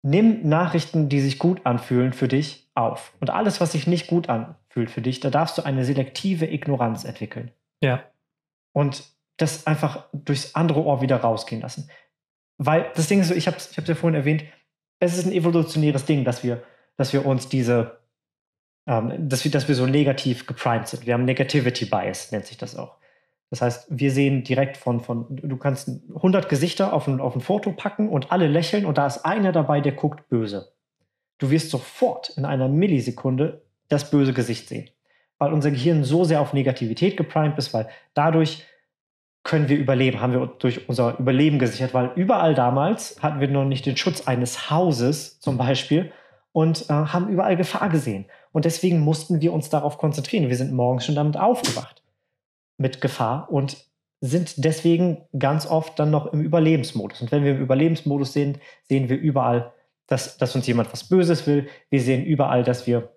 Nimm Nachrichten, die sich gut anfühlen, für dich auf. Und alles, was sich nicht gut anfühlt für dich, da darfst du eine selektive Ignoranz entwickeln. Ja. Und das einfach durchs andere Ohr wieder rausgehen lassen. Weil das Ding ist so, ich habe es ich ja vorhin erwähnt, es ist ein evolutionäres Ding, dass wir, dass wir uns diese, ähm, dass, wir, dass wir so negativ geprimed sind. Wir haben Negativity Bias, nennt sich das auch. Das heißt, wir sehen direkt von, von du kannst 100 Gesichter auf ein, auf ein Foto packen und alle lächeln und da ist einer dabei, der guckt böse. Du wirst sofort in einer Millisekunde das böse Gesicht sehen, weil unser Gehirn so sehr auf Negativität geprimed ist, weil dadurch können wir überleben, haben wir durch unser Überleben gesichert, weil überall damals hatten wir noch nicht den Schutz eines Hauses zum Beispiel und äh, haben überall Gefahr gesehen. Und deswegen mussten wir uns darauf konzentrieren. Wir sind morgens schon damit aufgewacht mit Gefahr und sind deswegen ganz oft dann noch im Überlebensmodus. Und wenn wir im Überlebensmodus sind, sehen wir überall, dass, dass uns jemand was Böses will. Wir sehen überall, dass wir,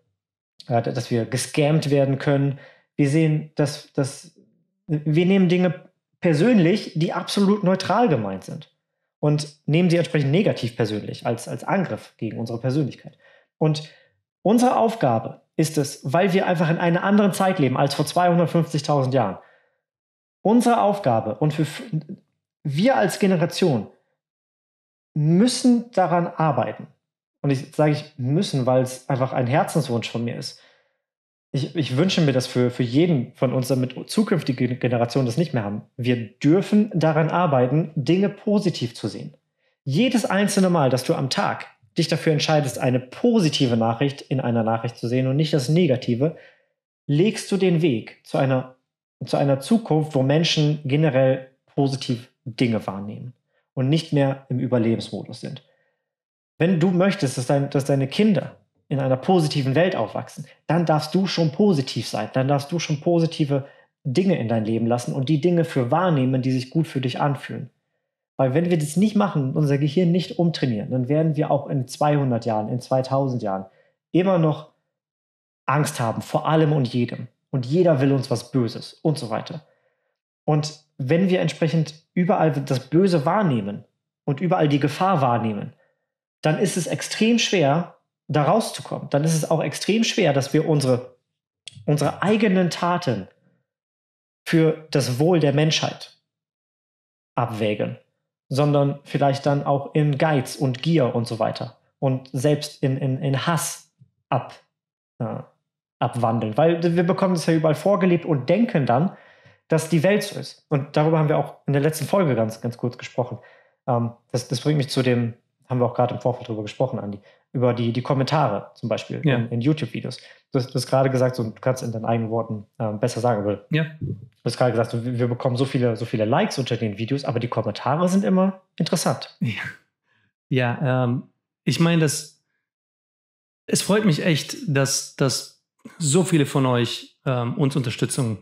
äh, dass wir gescammt werden können. Wir sehen, dass, dass wir nehmen Dinge persönlich, die absolut neutral gemeint sind und nehmen sie entsprechend negativ persönlich, als, als Angriff gegen unsere Persönlichkeit. Und unsere Aufgabe ist es, weil wir einfach in einer anderen Zeit leben als vor 250.000 Jahren, unsere Aufgabe und für, wir als Generation müssen daran arbeiten. Und ich sage ich müssen, weil es einfach ein Herzenswunsch von mir ist. Ich, ich wünsche mir das für, für jeden von uns, damit zukünftige Generationen das nicht mehr haben. Wir dürfen daran arbeiten, Dinge positiv zu sehen. Jedes einzelne Mal, dass du am Tag dich dafür entscheidest, eine positive Nachricht in einer Nachricht zu sehen und nicht das Negative, legst du den Weg zu einer zu einer Zukunft, wo Menschen generell positiv Dinge wahrnehmen und nicht mehr im Überlebensmodus sind. Wenn du möchtest, dass, dein, dass deine Kinder in einer positiven Welt aufwachsen, dann darfst du schon positiv sein, dann darfst du schon positive Dinge in dein Leben lassen und die Dinge für wahrnehmen, die sich gut für dich anfühlen. Weil wenn wir das nicht machen, unser Gehirn nicht umtrainieren, dann werden wir auch in 200 Jahren, in 2000 Jahren immer noch Angst haben vor allem und jedem und jeder will uns was Böses und so weiter. Und wenn wir entsprechend überall das Böse wahrnehmen und überall die Gefahr wahrnehmen, dann ist es extrem schwer, da rauszukommen. Dann ist es auch extrem schwer, dass wir unsere, unsere eigenen Taten für das Wohl der Menschheit abwägen, sondern vielleicht dann auch in Geiz und Gier und so weiter und selbst in, in, in Hass ab, äh, abwandeln. Weil wir bekommen es ja überall vorgelebt und denken dann, dass die Welt so ist. Und darüber haben wir auch in der letzten Folge ganz, ganz kurz gesprochen. Ähm, das, das, bringt mich zu dem, haben wir auch gerade im Vorfeld darüber gesprochen, Andi, über die, die Kommentare zum Beispiel ja. in, in YouTube-Videos. Du, du hast gerade gesagt, so, du kannst in deinen eigenen Worten ähm, besser sagen, aber ja. du hast gerade gesagt, so, wir bekommen so viele, so viele Likes unter den Videos, aber die Kommentare sind immer interessant. Ja, ja ähm, ich meine, es freut mich echt, dass, dass so viele von euch ähm, uns Unterstützung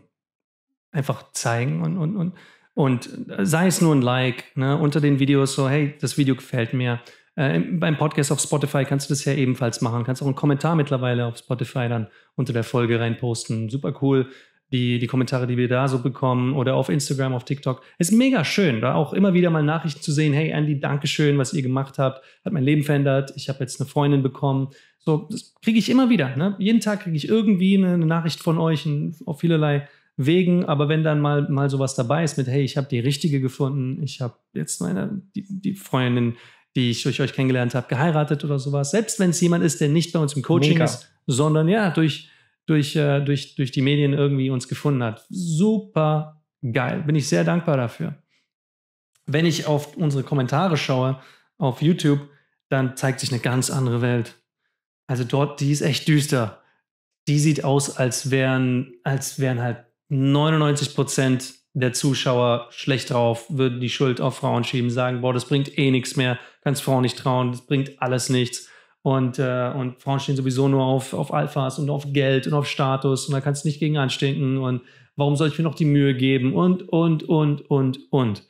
einfach zeigen und, und, und, und sei es nur ein Like ne, unter den Videos, so hey, das Video gefällt mir. Äh, beim Podcast auf Spotify kannst du das ja ebenfalls machen. Kannst auch einen Kommentar mittlerweile auf Spotify dann unter der Folge reinposten. Super cool die, die Kommentare, die wir da so bekommen oder auf Instagram, auf TikTok. Ist mega schön, da auch immer wieder mal Nachrichten zu sehen. Hey Andy, danke schön, was ihr gemacht habt, hat mein Leben verändert. Ich habe jetzt eine Freundin bekommen. So, das kriege ich immer wieder. Ne? Jeden Tag kriege ich irgendwie eine, eine Nachricht von euch in, auf vielerlei Wegen. Aber wenn dann mal, mal sowas dabei ist mit, hey, ich habe die richtige gefunden, ich habe jetzt meine, die, die Freundin, die ich durch euch kennengelernt habe, geheiratet oder sowas. Selbst wenn es jemand ist, der nicht bei uns im Coaching mega. ist, sondern ja, durch durch, äh, durch, durch die Medien irgendwie uns gefunden hat. Super geil. Bin ich sehr dankbar dafür. Wenn ich auf unsere Kommentare schaue auf YouTube, dann zeigt sich eine ganz andere Welt. Also dort, die ist echt düster. Die sieht aus, als wären, als wären halt 99 Prozent der Zuschauer schlecht drauf, würden die Schuld auf Frauen schieben, sagen, boah, das bringt eh nichts mehr, kannst Frauen nicht trauen, das bringt alles nichts. Und, äh, und Frauen stehen sowieso nur auf, auf Alphas und auf Geld und auf Status und da kannst du nicht gegen anstinken und warum soll ich mir noch die Mühe geben und, und, und, und, und.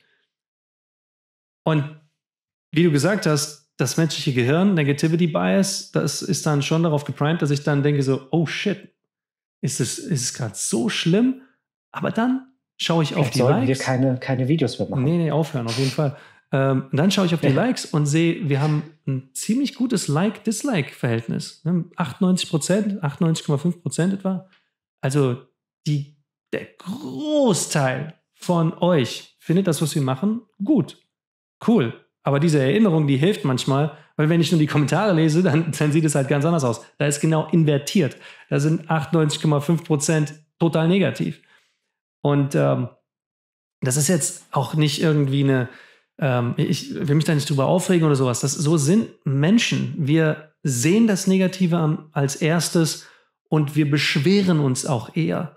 Und wie du gesagt hast, das menschliche Gehirn, Negativity Bias, das ist dann schon darauf geprimed, dass ich dann denke so, oh shit, ist es, ist es gerade so schlimm? Aber dann schaue ich Vielleicht auf die Likes. wir keine, keine Videos mehr machen. Nee, nee, aufhören, auf jeden Fall. Ähm, dann schaue ich auf die Likes und sehe, wir haben ein ziemlich gutes Like-Dislike-Verhältnis. 98 ne? Prozent, 98,5 Prozent etwa. Also die, der Großteil von euch findet das, was wir machen, gut. Cool. Aber diese Erinnerung, die hilft manchmal, weil wenn ich nur die Kommentare lese, dann, dann sieht es halt ganz anders aus. Da ist genau invertiert. Da sind 98,5 Prozent total negativ. Und ähm, das ist jetzt auch nicht irgendwie eine, ähm, ich will mich da nicht drüber aufregen oder sowas. Das, so sind Menschen. Wir sehen das Negative als erstes und wir beschweren uns auch eher.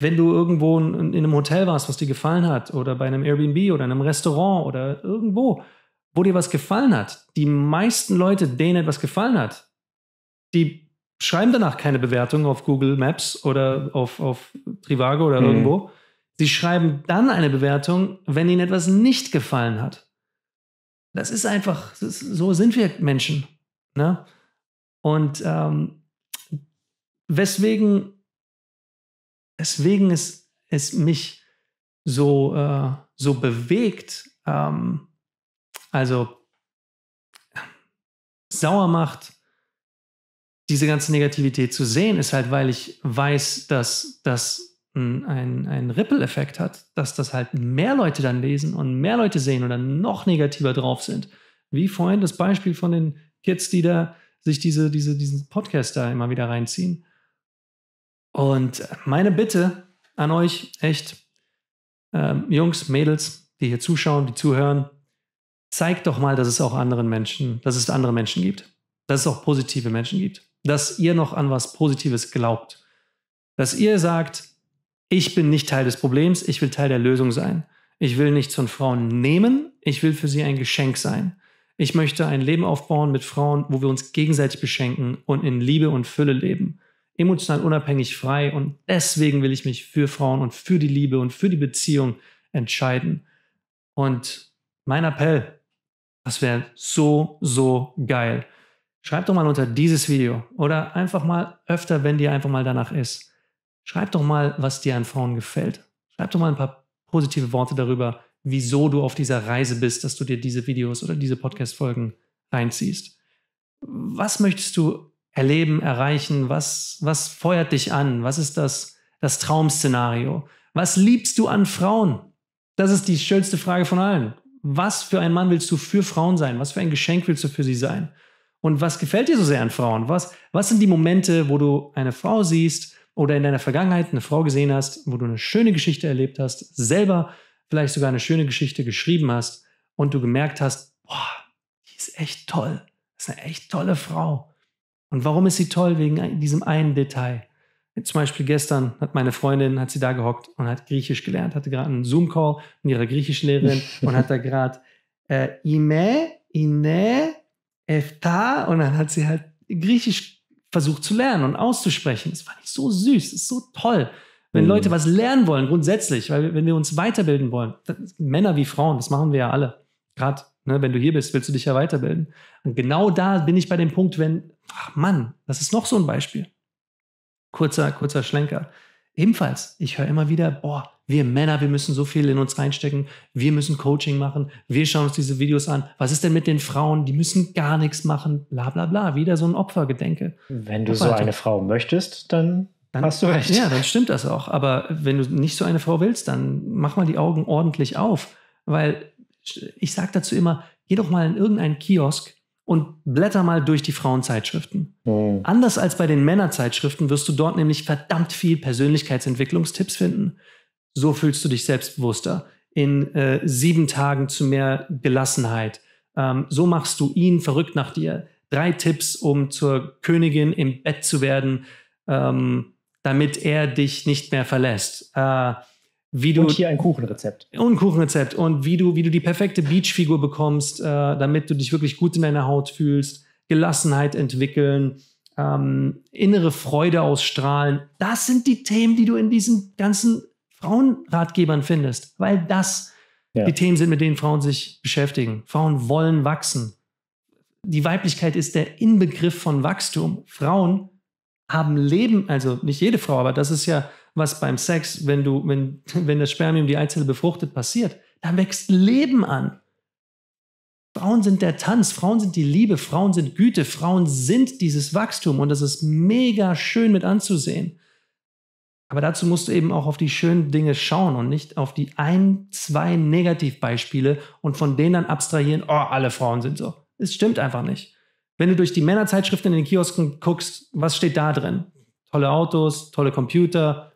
Wenn du irgendwo in, einem Hotel warst, was dir gefallen hat, oder bei einem Airbnb oder einem Restaurant oder irgendwo, wo dir was gefallen hat, die meisten Leute, denen etwas gefallen hat, die schreiben danach keine Bewertung auf Google Maps oder auf, auf Trivago oder mhm. irgendwo, Sie schreiben dann eine Bewertung, wenn ihnen etwas nicht gefallen hat. Das ist einfach, das ist, so sind wir Menschen. Ne? Und ähm, weswegen, weswegen es, es mich so, äh, so bewegt, ähm, also sauer macht, diese ganze Negativität zu sehen, ist halt, weil ich weiß, dass das einen, einen Ripple-Effekt hat, dass das halt mehr Leute dann lesen und mehr Leute sehen und dann noch negativer drauf sind. Wie vorhin das Beispiel von den Kids, die da sich diese, diese, diesen Podcast da immer wieder reinziehen. Und meine Bitte an euch, echt, ähm, Jungs, Mädels, die hier zuschauen, die zuhören, zeigt doch mal, dass es auch anderen Menschen, dass es andere Menschen gibt, dass es auch positive Menschen gibt, dass ihr noch an was Positives glaubt, dass ihr sagt, ich bin nicht Teil des Problems, ich will Teil der Lösung sein. Ich will nichts von Frauen nehmen, ich will für sie ein Geschenk sein. Ich möchte ein Leben aufbauen mit Frauen, wo wir uns gegenseitig beschenken und in Liebe und Fülle leben. Emotional unabhängig frei und deswegen will ich mich für Frauen und für die Liebe und für die Beziehung entscheiden. Und mein Appell, das wäre so, so geil. Schreib doch mal unter dieses Video oder einfach mal öfter, wenn dir einfach mal danach ist Schreib doch mal, was dir an Frauen gefällt. Schreib doch mal ein paar positive Worte darüber, wieso du auf dieser Reise bist, dass du dir diese Videos oder diese Podcast-Folgen reinziehst. Was möchtest du erleben, erreichen? Was, was feuert dich an? Was ist das, das Traum-Szenario? Was liebst du an Frauen? Das ist die schönste Frage von allen. Was für ein Mann willst du für Frauen sein? Was für ein Geschenk willst du für sie sein? Und was gefällt dir so sehr an Frauen? Was, was sind die Momente, wo du eine Frau siehst oder in deiner Vergangenheit eine Frau gesehen hast, wo du eine schöne Geschichte erlebt hast, selber vielleicht sogar eine schöne Geschichte geschrieben hast und du gemerkt hast, boah, die ist echt toll. Das ist eine echt tolle Frau. Und warum ist sie toll? Wegen diesem einen Detail. Zum Beispiel gestern hat meine Freundin, hat sie da gehockt und hat Griechisch gelernt, hatte gerade einen Zoom-Call mit ihrer Griechischlehrerin und hat da gerade äh, Ime, Ine, Efta und dann hat sie halt Griechisch versucht zu lernen und auszusprechen. Das fand ich so süß, das ist so toll. Wenn mhm. Leute was lernen wollen, grundsätzlich, weil wenn wir uns weiterbilden wollen, Männer wie Frauen, das machen wir ja alle. Gerade, ne, wenn du hier bist, willst du dich ja weiterbilden. Und genau da bin ich bei dem Punkt, wenn, ach Mann, das ist noch so ein Beispiel. Kurzer, kurzer Schlenker ebenfalls, ich höre immer wieder, boah, wir Männer, wir müssen so viel in uns reinstecken, wir müssen Coaching machen, wir schauen uns diese Videos an. Was ist denn mit den Frauen? Die müssen gar nichts machen, bla bla bla. Wieder so ein Opfergedenke. Wenn du Opferhaltung. so eine Frau möchtest, dann, dann, hast du recht. Ja, dann stimmt das auch. Aber wenn du nicht so eine Frau willst, dann mach mal die Augen ordentlich auf. Weil ich sage dazu immer, geh doch mal in irgendeinen Kiosk und blätter mal durch die Frauenzeitschriften. Mhm. Anders als bei den Männerzeitschriften wirst du dort nämlich verdammt viel Persönlichkeitsentwicklungstipps finden. So fühlst du dich selbstbewusster. In äh, sieben Tagen zu mehr Gelassenheit. Ähm, so machst du ihn verrückt nach dir. Drei Tipps, um zur Königin im Bett zu werden, ähm, damit er dich nicht mehr verlässt. Äh, wie du und hier ein Kuchenrezept. Und ein Kuchenrezept und wie du wie du die perfekte Beachfigur bekommst, äh, damit du dich wirklich gut in deiner Haut fühlst, Gelassenheit entwickeln, ähm, innere Freude ausstrahlen. Das sind die Themen, die du in diesen ganzen Frauenratgebern findest, weil das ja. die Themen sind, mit denen Frauen sich beschäftigen. Frauen wollen wachsen. Die Weiblichkeit ist der Inbegriff von Wachstum. Frauen haben Leben, also nicht jede Frau, aber das ist ja was beim Sex, wenn du, wenn, wenn das Spermium die Eizelle befruchtet, passiert. Da wächst Leben an. Frauen sind der Tanz, Frauen sind die Liebe, Frauen sind Güte, Frauen sind dieses Wachstum und das ist mega schön mit anzusehen. Aber dazu musst du eben auch auf die schönen Dinge schauen und nicht auf die ein, zwei Negativbeispiele und von denen dann abstrahieren, oh, alle Frauen sind so. Es stimmt einfach nicht. Wenn du durch die Männerzeitschriften in den Kiosken guckst, was steht da drin? Tolle Autos, tolle Computer,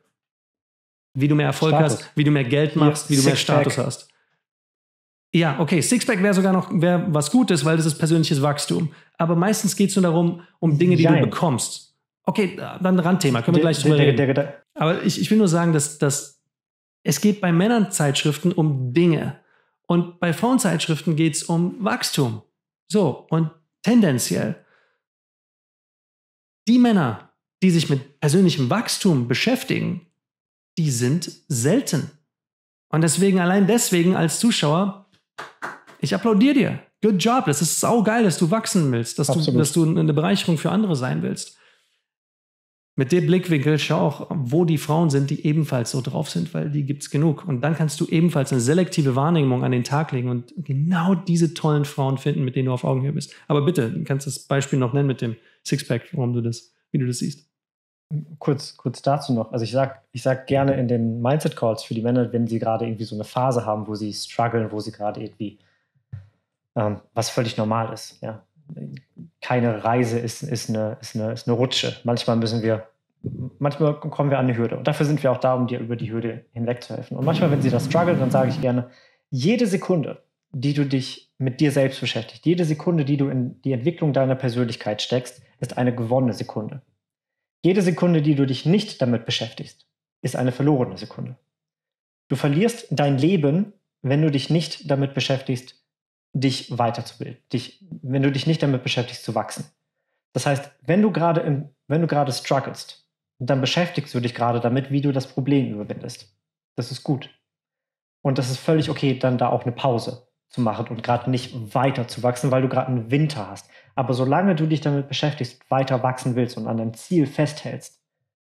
wie du mehr Erfolg Status. hast, wie du mehr Geld machst, wie du mehr Status hast. Ja, okay, Sixpack wäre sogar noch wär was Gutes, weil das ist persönliches Wachstum. Aber meistens geht es nur darum, um Dinge, die Nein. du bekommst. Okay, dann Randthema, können wir gleich drüber der, der, reden. Aber ich, ich will nur sagen, dass, dass es geht bei Männernzeitschriften um Dinge. Und bei Frauenzeitschriften geht es um Wachstum. So, und tendenziell die Männer, die sich mit persönlichem Wachstum beschäftigen, die sind selten. Und deswegen, allein deswegen als Zuschauer, ich applaudiere dir. Good job. Das ist saugeil, dass du wachsen willst, dass du, dass du eine Bereicherung für andere sein willst. Mit dem Blickwinkel schau auch, wo die Frauen sind, die ebenfalls so drauf sind, weil die gibt es genug. Und dann kannst du ebenfalls eine selektive Wahrnehmung an den Tag legen und genau diese tollen Frauen finden, mit denen du auf Augenhöhe bist. Aber bitte, du kannst das Beispiel noch nennen mit dem Sixpack, warum du das, wie du das siehst kurz, kurz dazu noch. Also ich sage ich sag gerne in den Mindset-Calls für die Männer, wenn sie gerade irgendwie so eine Phase haben, wo sie strugglen, wo sie gerade irgendwie, ähm, was völlig normal ist. Ja. Keine Reise ist, ist, eine, ist, eine, ist eine Rutsche. Manchmal müssen wir, manchmal kommen wir an eine Hürde. Und dafür sind wir auch da, um dir über die Hürde hinwegzuhelfen. Und manchmal, wenn sie das strugglen, dann sage ich gerne, jede Sekunde, die du dich mit dir selbst beschäftigst, jede Sekunde, die du in die Entwicklung deiner Persönlichkeit steckst, ist eine gewonnene Sekunde. Jede Sekunde, die du dich nicht damit beschäftigst, ist eine verlorene Sekunde. Du verlierst dein Leben, wenn du dich nicht damit beschäftigst, dich weiterzubilden, dich, wenn du dich nicht damit beschäftigst, zu wachsen. Das heißt, wenn du gerade im, wenn du gerade strugglest, dann beschäftigst du dich gerade damit, wie du das Problem überwindest. Das ist gut. Und das ist völlig okay, dann da auch eine Pause zu machen und gerade nicht weiter zu wachsen, weil du gerade einen Winter hast. Aber solange du dich damit beschäftigst, weiter wachsen willst und an deinem Ziel festhältst,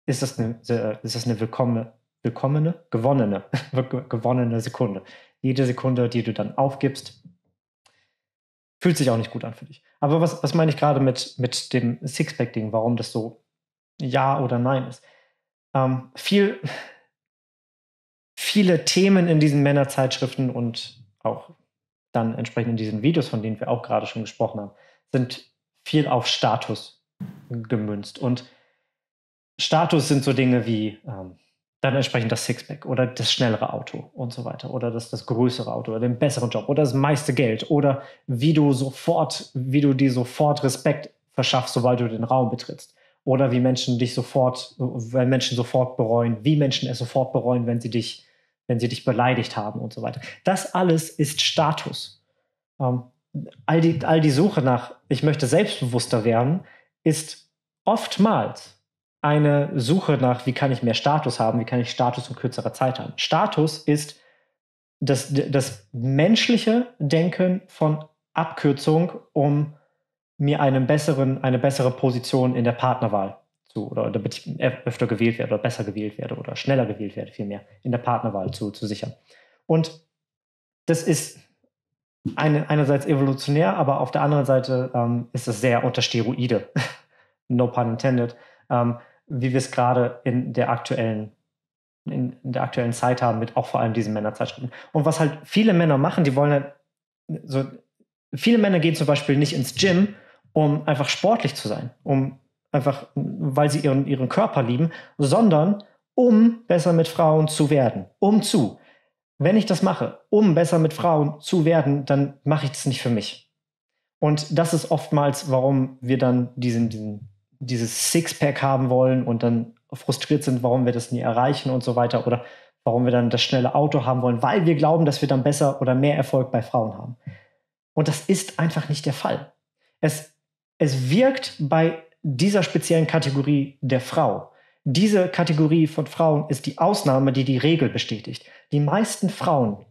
ist das eine, ist das eine willkommene, willkommene, gewonnene, gewonnene Sekunde. Jede Sekunde, die du dann aufgibst, fühlt sich auch nicht gut an für dich. Aber was, was meine ich gerade mit, mit dem Sixpack-Ding, warum das so Ja oder Nein ist? Ähm, viel, viele Themen in diesen Männerzeitschriften und auch dann entsprechend in diesen Videos, von denen wir auch gerade schon gesprochen haben, sind viel auf Status gemünzt. Und Status sind so Dinge wie ähm, dann entsprechend das Sixpack oder das schnellere Auto und so weiter oder das, das größere Auto oder den besseren Job oder das meiste Geld oder wie du sofort, wie du dir sofort Respekt verschaffst, sobald du den Raum betrittst. Oder wie Menschen dich sofort, äh, wenn Menschen sofort bereuen, wie Menschen es sofort bereuen, wenn sie dich wenn sie dich beleidigt haben und so weiter. Das alles ist Status. Ähm, all, die, all die Suche nach, ich möchte selbstbewusster werden, ist oftmals eine Suche nach, wie kann ich mehr Status haben, wie kann ich Status in kürzerer Zeit haben. Status ist das, das menschliche Denken von Abkürzung, um mir einen besseren, eine bessere Position in der Partnerwahl zu oder damit ich öfter gewählt werde oder besser gewählt werde oder schneller gewählt werde, vielmehr in der Partnerwahl zu, zu sichern. Und das ist eine, einerseits evolutionär, aber auf der anderen Seite ähm, ist es sehr unter Steroide, no pun intended, ähm, wie wir es gerade in der aktuellen in, der aktuellen Zeit haben mit auch vor allem diesen Männerzeitschriften. Und was halt viele Männer machen, die wollen halt so viele Männer gehen zum Beispiel nicht ins Gym, um einfach sportlich zu sein, um einfach weil sie ihren, ihren Körper lieben, sondern um besser mit Frauen zu werden, um zu. Wenn ich das mache, um besser mit Frauen zu werden, dann mache ich das nicht für mich. Und das ist oftmals, warum wir dann diesen, diesen, dieses Sixpack haben wollen und dann frustriert sind, warum wir das nie erreichen und so weiter oder warum wir dann das schnelle Auto haben wollen, weil wir glauben, dass wir dann besser oder mehr Erfolg bei Frauen haben. Und das ist einfach nicht der Fall. Es, es wirkt bei dieser speziellen Kategorie der Frau. Diese Kategorie von Frauen ist die Ausnahme, die die Regel bestätigt. Die meisten Frauen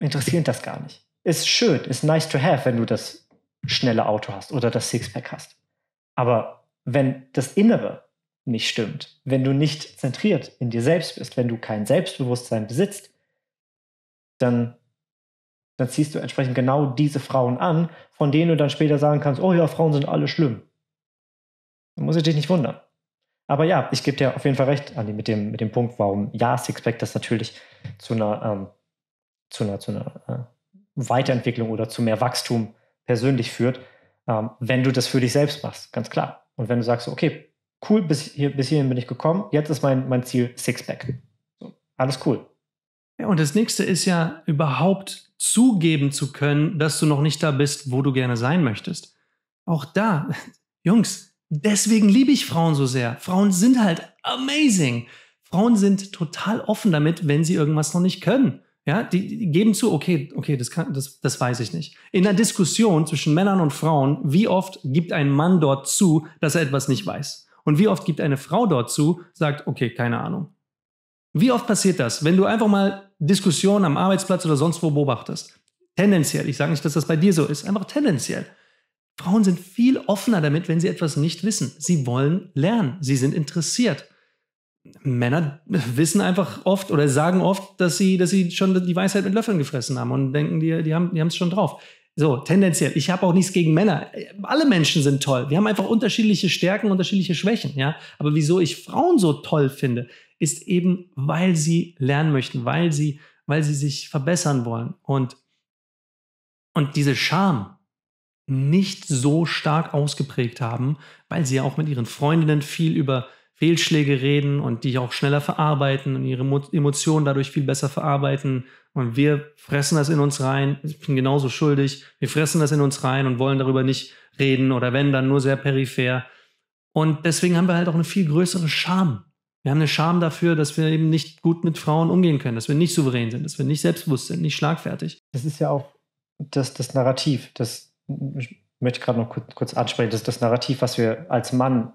interessieren das gar nicht. Ist schön, ist nice to have, wenn du das schnelle Auto hast oder das Sixpack hast. Aber wenn das Innere nicht stimmt, wenn du nicht zentriert in dir selbst bist, wenn du kein Selbstbewusstsein besitzt, dann, dann ziehst du entsprechend genau diese Frauen an, von denen du dann später sagen kannst, oh ja, Frauen sind alle schlimm muss ich dich nicht wundern. Aber ja, ich gebe dir auf jeden Fall recht, Andi, mit dem, mit dem Punkt, warum ja, Sixpack das natürlich zu einer, ähm, zu einer, zu einer äh, Weiterentwicklung oder zu mehr Wachstum persönlich führt, ähm, wenn du das für dich selbst machst, ganz klar. Und wenn du sagst, okay, cool, bis, hier, bis hierhin bin ich gekommen, jetzt ist mein, mein Ziel Sixpack. Alles cool. Ja, und das nächste ist ja überhaupt zugeben zu können, dass du noch nicht da bist, wo du gerne sein möchtest. Auch da, Jungs, Deswegen liebe ich Frauen so sehr. Frauen sind halt amazing. Frauen sind total offen damit, wenn sie irgendwas noch nicht können. Ja, die, die geben zu, okay, okay, das, kann, das, das weiß ich nicht. In der Diskussion zwischen Männern und Frauen, wie oft gibt ein Mann dort zu, dass er etwas nicht weiß? Und wie oft gibt eine Frau dort zu, sagt, okay, keine Ahnung. Wie oft passiert das, wenn du einfach mal Diskussionen am Arbeitsplatz oder sonst wo beobachtest? Tendenziell, ich sage nicht, dass das bei dir so ist, einfach tendenziell. Frauen sind viel offener damit, wenn sie etwas nicht wissen. Sie wollen lernen, sie sind interessiert. Männer wissen einfach oft oder sagen oft, dass sie, dass sie schon die Weisheit mit Löffeln gefressen haben und denken, die, die haben es schon drauf. So, tendenziell. Ich habe auch nichts gegen Männer. Alle Menschen sind toll. Wir haben einfach unterschiedliche Stärken, unterschiedliche Schwächen, ja. Aber wieso ich Frauen so toll finde, ist eben, weil sie lernen möchten, weil sie, weil sie sich verbessern wollen. Und, und diese Scham, nicht so stark ausgeprägt haben, weil sie ja auch mit ihren Freundinnen viel über Fehlschläge reden und die auch schneller verarbeiten und ihre Emotionen dadurch viel besser verarbeiten. Und wir fressen das in uns rein. Ich bin genauso schuldig. Wir fressen das in uns rein und wollen darüber nicht reden oder wenn, dann nur sehr peripher. Und deswegen haben wir halt auch eine viel größere Scham. Wir haben eine Scham dafür, dass wir eben nicht gut mit Frauen umgehen können, dass wir nicht souverän sind, dass wir nicht selbstbewusst sind, nicht schlagfertig. Das ist ja auch das, das Narrativ, das ich möchte gerade noch kurz, kurz ansprechen, das ist das Narrativ, was wir als Mann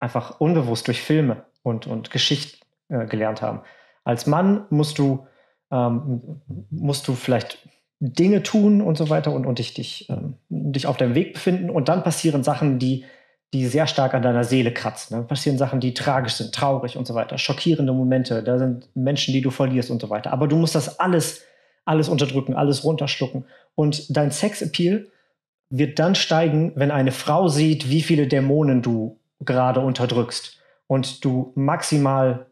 einfach unbewusst durch Filme und, und Geschichten äh, gelernt haben. Als Mann musst du, ähm, musst du vielleicht Dinge tun und so weiter und, und dich, dich, ähm, dich auf deinem Weg befinden und dann passieren Sachen, die, die sehr stark an deiner Seele kratzen. Dann ne? passieren Sachen, die tragisch sind, traurig und so weiter, schockierende Momente, da sind Menschen, die du verlierst und so weiter. Aber du musst das alles, alles unterdrücken, alles runterschlucken. Und dein Sexappeal wird dann steigen, wenn eine Frau sieht, wie viele Dämonen du gerade unterdrückst und du maximal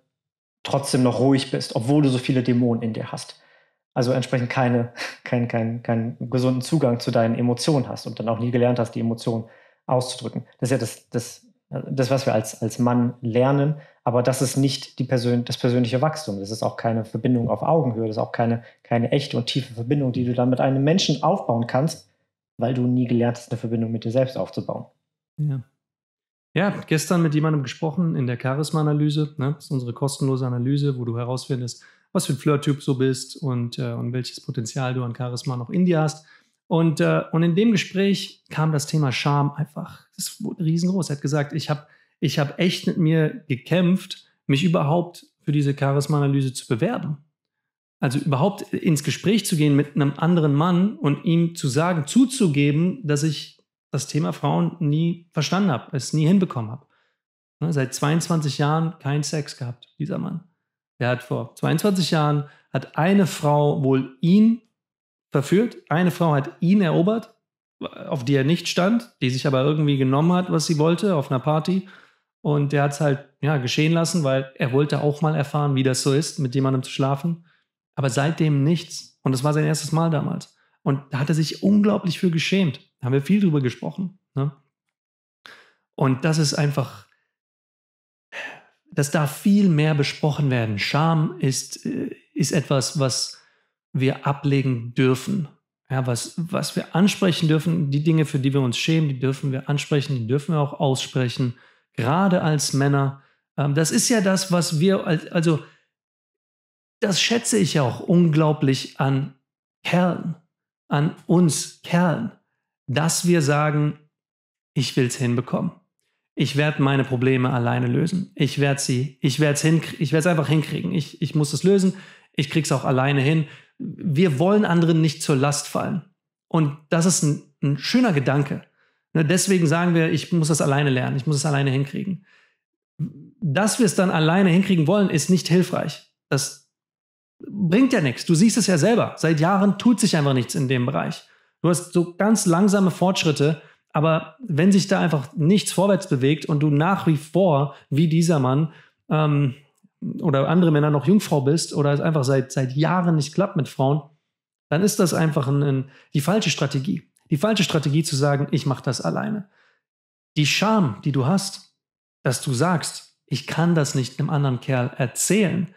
trotzdem noch ruhig bist, obwohl du so viele Dämonen in dir hast. Also entsprechend keine, keinen kein, kein gesunden Zugang zu deinen Emotionen hast und dann auch nie gelernt hast, die Emotionen auszudrücken. Das ist ja das, das, das was wir als, als Mann lernen, aber das ist nicht die Persön das persönliche Wachstum. Das ist auch keine Verbindung auf Augenhöhe, das ist auch keine, keine echte und tiefe Verbindung, die du dann mit einem Menschen aufbauen kannst, weil du nie gelernt hast, eine Verbindung mit dir selbst aufzubauen. Ja. Ja, gestern mit jemandem gesprochen in der Charisma-Analyse. Ne? Das ist unsere kostenlose Analyse, wo du herausfindest, was für ein Flirt-Typ du bist und, äh, und welches Potenzial du an Charisma noch in dir hast. Und, äh, und in dem Gespräch kam das Thema Scham einfach. Das ist riesengroß. Er hat gesagt, ich habe ich hab echt mit mir gekämpft, mich überhaupt für diese Charisma-Analyse zu bewerben. Also überhaupt ins Gespräch zu gehen mit einem anderen Mann und ihm zu sagen, zuzugeben, dass ich das Thema Frauen nie verstanden habe, es nie hinbekommen habe. Ne, seit 22 Jahren kein Sex gehabt, dieser Mann. Er hat vor 22 Jahren, hat eine Frau wohl ihn verführt, eine Frau hat ihn erobert, auf die er nicht stand, die sich aber irgendwie genommen hat, was sie wollte, auf einer Party. Und der hat es halt ja, geschehen lassen, weil er wollte auch mal erfahren, wie das so ist, mit jemandem zu schlafen aber seitdem nichts. Und das war sein erstes Mal damals. Und da hat er sich unglaublich für geschämt. Da haben wir viel drüber gesprochen. Ne? Und das ist einfach, das darf viel mehr besprochen werden. Scham ist, äh, ist etwas, was wir ablegen dürfen. Ja, was, was wir ansprechen dürfen, die Dinge, für die wir uns schämen, die dürfen wir ansprechen, die dürfen wir auch aussprechen, gerade als Männer. Ähm, das ist ja das, was wir, also das schätze ich auch unglaublich an Kerlen, an uns Kerlen, dass wir sagen, ich will es hinbekommen. Ich werde meine Probleme alleine lösen. Ich werde sie, ich werde es ich einfach hinkriegen. Ich, ich muss es lösen. Ich kriege es auch alleine hin. Wir wollen anderen nicht zur Last fallen. Und das ist ein, ein schöner Gedanke. Ne, deswegen sagen wir, ich muss das alleine lernen. Ich muss es alleine hinkriegen. Dass wir es dann alleine hinkriegen wollen, ist nicht hilfreich. Das, bringt ja nichts. Du siehst es ja selber. Seit Jahren tut sich einfach nichts in dem Bereich. Du hast so ganz langsame Fortschritte, aber wenn sich da einfach nichts vorwärts bewegt und du nach wie vor wie dieser Mann ähm, oder andere Männer noch Jungfrau bist oder es einfach seit, seit Jahren nicht klappt mit Frauen, dann ist das einfach ein, ein, die falsche Strategie. Die falsche Strategie zu sagen, ich mache das alleine. Die Scham, die du hast, dass du sagst, ich kann das nicht einem anderen Kerl erzählen,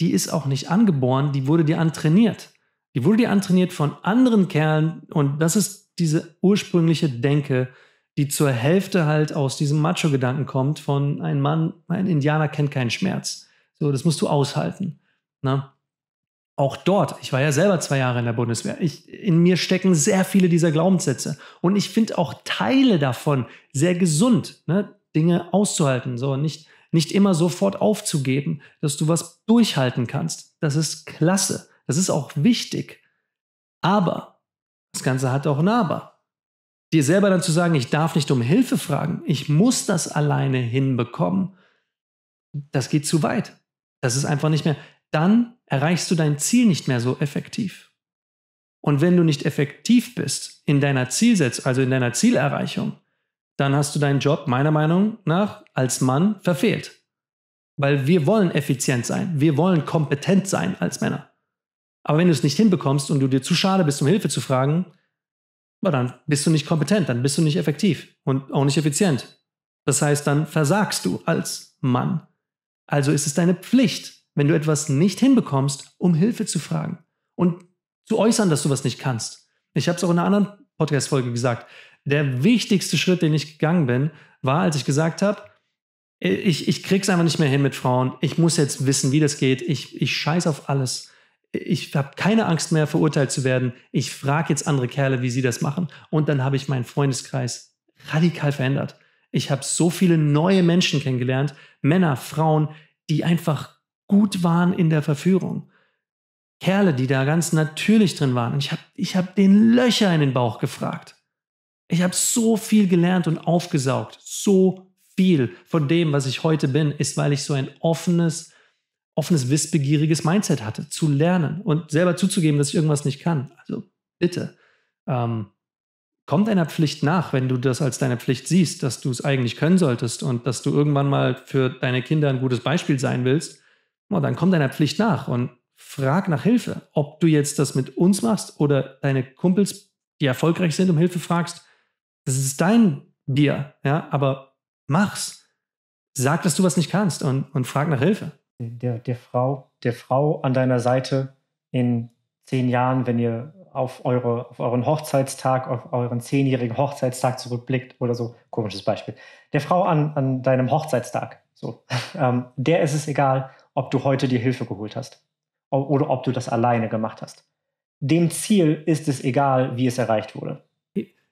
die ist auch nicht angeboren, die wurde dir antrainiert. Die wurde dir antrainiert von anderen Kerlen und das ist diese ursprüngliche Denke, die zur Hälfte halt aus diesem Macho-Gedanken kommt von ein Mann, ein Indianer kennt keinen Schmerz. So, das musst du aushalten. Na? Ne? Auch dort, ich war ja selber zwei Jahre in der Bundeswehr, ich, in mir stecken sehr viele dieser Glaubenssätze. Und ich finde auch Teile davon sehr gesund, ne? Dinge auszuhalten. So, nicht, nicht immer sofort aufzugeben, dass du was durchhalten kannst. Das ist klasse. Das ist auch wichtig. Aber das Ganze hat auch ein Aber. Dir selber dann zu sagen, ich darf nicht um Hilfe fragen, ich muss das alleine hinbekommen, das geht zu weit. Das ist einfach nicht mehr. Dann erreichst du dein Ziel nicht mehr so effektiv. Und wenn du nicht effektiv bist in deiner Zielsetzung, also in deiner Zielerreichung, dann hast du deinen Job meiner Meinung nach als Mann verfehlt. Weil wir wollen effizient sein, wir wollen kompetent sein als Männer. Aber wenn du es nicht hinbekommst und du dir zu schade bist, um Hilfe zu fragen, dann bist du nicht kompetent, dann bist du nicht effektiv und auch nicht effizient. Das heißt, dann versagst du als Mann. Also ist es deine Pflicht, wenn du etwas nicht hinbekommst, um Hilfe zu fragen und zu äußern, dass du was nicht kannst. Ich habe es auch in einer anderen Podcast-Folge gesagt der wichtigste Schritt, den ich gegangen bin, war, als ich gesagt habe, äh, ich, ich krieg's einfach nicht mehr hin mit Frauen. Ich muss jetzt wissen, wie das geht. Ich, ich scheiß auf alles. Ich habe keine Angst mehr, verurteilt zu werden. Ich frage jetzt andere Kerle, wie sie das machen. Und dann habe ich meinen Freundeskreis radikal verändert. Ich habe so viele neue Menschen kennengelernt, Männer, Frauen, die einfach gut waren in der Verführung. Kerle, die da ganz natürlich drin waren. Und ich habe ich hab den Löcher in den Bauch gefragt. Ich habe so viel gelernt und aufgesaugt. So viel von dem, was ich heute bin, ist, weil ich so ein offenes, offenes, wissbegieriges Mindset hatte, zu lernen und selber zuzugeben, dass ich irgendwas nicht kann. Also bitte, ähm, kommt deiner Pflicht nach, wenn du das als deine Pflicht siehst, dass du es eigentlich können solltest und dass du irgendwann mal für deine Kinder ein gutes Beispiel sein willst, oh, dann komm deiner Pflicht nach und frag nach Hilfe. Ob du jetzt das mit uns machst oder deine Kumpels, die erfolgreich sind, um Hilfe fragst, das ist dein Bier, ja, aber mach's. Sag, dass du was nicht kannst und, und frag nach Hilfe. Der, der, Frau, der Frau an deiner Seite in zehn Jahren, wenn ihr auf, eure, auf euren Hochzeitstag, auf euren zehnjährigen Hochzeitstag zurückblickt oder so, komisches Beispiel. Der Frau an, an deinem Hochzeitstag, so, ähm, der ist es egal, ob du heute dir Hilfe geholt hast oder ob du das alleine gemacht hast. Dem Ziel ist es egal, wie es erreicht wurde.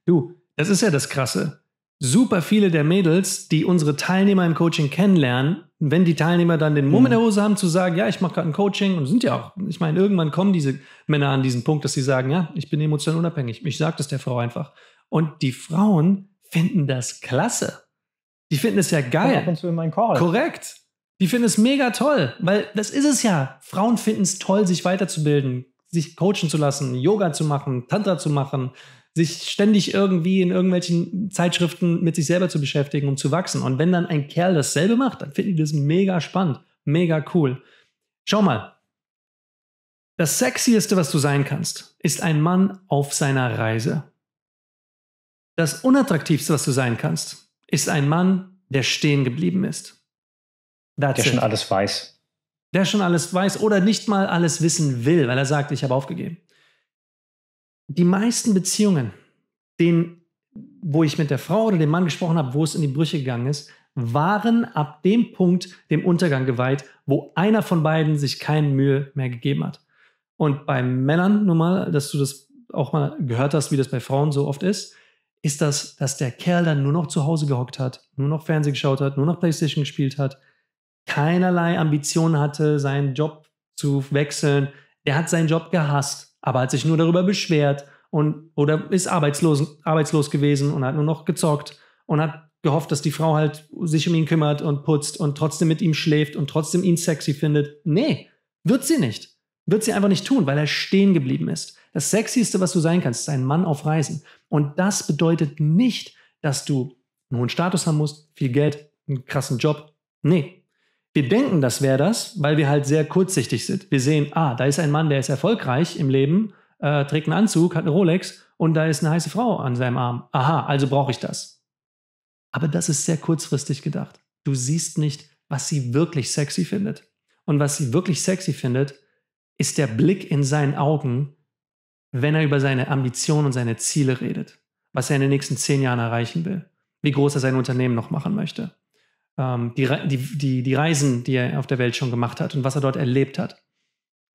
Du, das ist ja das Krasse. Super viele der Mädels, die unsere Teilnehmer im Coaching kennenlernen, wenn die Teilnehmer dann den Mumm in der mhm. Hose haben, zu sagen, ja, ich mache gerade ein Coaching und sind ja auch, ich meine, irgendwann kommen diese Männer an diesen Punkt, dass sie sagen, ja, ich bin emotional unabhängig. Ich sage das der Frau einfach. Und die Frauen finden das klasse. Die finden es ja geil. Ab und zu in meinen Call. Korrekt. Die finden es mega toll, weil das ist es ja. Frauen finden es toll, sich weiterzubilden, sich coachen zu lassen, Yoga zu machen, Tantra zu machen, sich ständig irgendwie in irgendwelchen Zeitschriften mit sich selber zu beschäftigen, um zu wachsen. Und wenn dann ein Kerl dasselbe macht, dann finde ich das mega spannend, mega cool. Schau mal, das Sexieste, was du sein kannst, ist ein Mann auf seiner Reise. Das Unattraktivste, was du sein kannst, ist ein Mann, der stehen geblieben ist. That's der it. schon alles weiß. Der schon alles weiß oder nicht mal alles wissen will, weil er sagt, ich habe aufgegeben die meisten Beziehungen, denen, wo ich mit der Frau oder dem Mann gesprochen habe, wo es in die Brüche gegangen ist, waren ab dem Punkt dem Untergang geweiht, wo einer von beiden sich keine Mühe mehr gegeben hat. Und bei Männern, nur mal, dass du das auch mal gehört hast, wie das bei Frauen so oft ist, ist das, dass der Kerl dann nur noch zu Hause gehockt hat, nur noch Fernsehen geschaut hat, nur noch Playstation gespielt hat, keinerlei Ambitionen hatte, seinen Job zu wechseln. Er hat seinen Job gehasst aber hat sich nur darüber beschwert und oder ist arbeitslos, arbeitslos gewesen und hat nur noch gezockt und hat gehofft, dass die Frau halt sich um ihn kümmert und putzt und trotzdem mit ihm schläft und trotzdem ihn sexy findet. Nee, wird sie nicht. Wird sie einfach nicht tun, weil er stehen geblieben ist. Das Sexieste, was du sein kannst, ist ein Mann auf Reisen. Und das bedeutet nicht, dass du einen hohen Status haben musst, viel Geld, einen krassen Job. Nee, wir denken, das wäre das, weil wir halt sehr kurzsichtig sind. Wir sehen, ah, da ist ein Mann, der ist erfolgreich im Leben, äh, trägt einen Anzug, hat eine Rolex und da ist eine heiße Frau an seinem Arm. Aha, also brauche ich das. Aber das ist sehr kurzfristig gedacht. Du siehst nicht, was sie wirklich sexy findet. Und was sie wirklich sexy findet, ist der Blick in seinen Augen, wenn er über seine Ambitionen und seine Ziele redet, was er in den nächsten zehn Jahren erreichen will, wie groß er sein Unternehmen noch machen möchte ähm, die, die, die, die Reisen, die er auf der Welt schon gemacht hat und was er dort erlebt hat.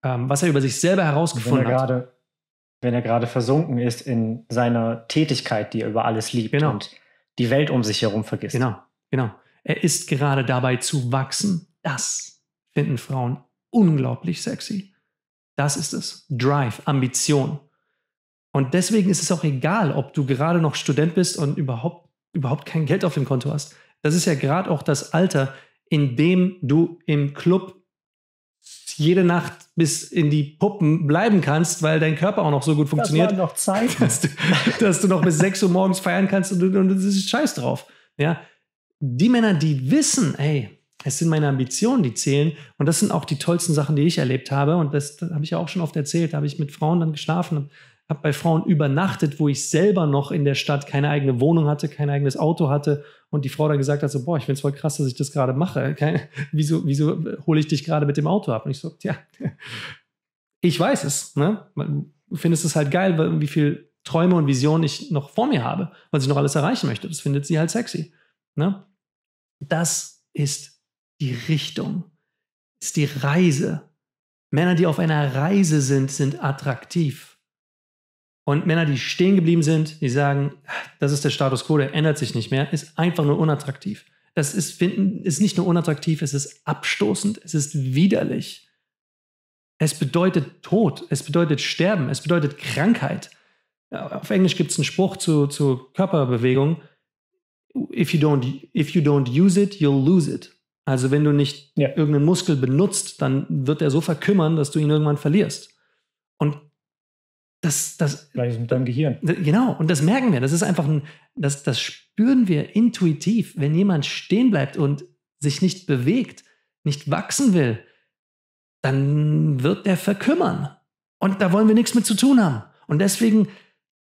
Ähm, was er über sich selber herausgefunden wenn grade, hat. Wenn er gerade versunken ist in seiner Tätigkeit, die er über alles liebt genau. und die Welt um sich herum vergisst. Genau, genau. Er ist gerade dabei zu wachsen. Das finden Frauen unglaublich sexy. Das ist es. Drive, Ambition. Und deswegen ist es auch egal, ob du gerade noch Student bist und überhaupt, überhaupt kein Geld auf dem Konto hast. Das ist ja gerade auch das Alter, in dem du im Club jede Nacht bis in die Puppen bleiben kannst, weil dein Körper auch noch so gut funktioniert. Das noch Zeit. Dass du, dass du noch bis 6 Uhr morgens feiern kannst und, und das ist scheiß drauf. Ja? Die Männer, die wissen, ey, es sind meine Ambitionen, die zählen. Und das sind auch die tollsten Sachen, die ich erlebt habe. Und das, das habe ich ja auch schon oft erzählt. Da habe ich mit Frauen dann geschlafen, und habe bei Frauen übernachtet, wo ich selber noch in der Stadt keine eigene Wohnung hatte, kein eigenes Auto hatte und die Frau dann gesagt hat, so, boah, ich finde es voll krass, dass ich das gerade mache. Keine, wieso wieso hole ich dich gerade mit dem Auto ab? Und ich so, tja, ich weiß es. Ne? Findest es halt geil, wie viel Träume und Visionen ich noch vor mir habe, was ich noch alles erreichen möchte. Das findet sie halt sexy. Ne? Das ist die Richtung, ist die Reise. Männer, die auf einer Reise sind, sind attraktiv. Und Männer, die stehen geblieben sind, die sagen, das ist der Status quo, der ändert sich nicht mehr, ist einfach nur unattraktiv. Das ist, finden, ist nicht nur unattraktiv, es ist abstoßend, es ist widerlich. Es bedeutet Tod, es bedeutet Sterben, es bedeutet Krankheit. Auf Englisch gibt es einen Spruch zu, zu Körperbewegung. If you, don't, if you don't use it, you'll lose it. Also wenn du nicht ja. irgendeinen Muskel benutzt, dann wird er so verkümmern, dass du ihn irgendwann verlierst. Und das, das, Gleiches mit deinem Gehirn. Genau, und das merken wir. Das ist einfach ein, das, das spüren wir intuitiv. Wenn jemand stehen bleibt und sich nicht bewegt, nicht wachsen will, dann wird der verkümmern. Und da wollen wir nichts mit zu tun haben. Und deswegen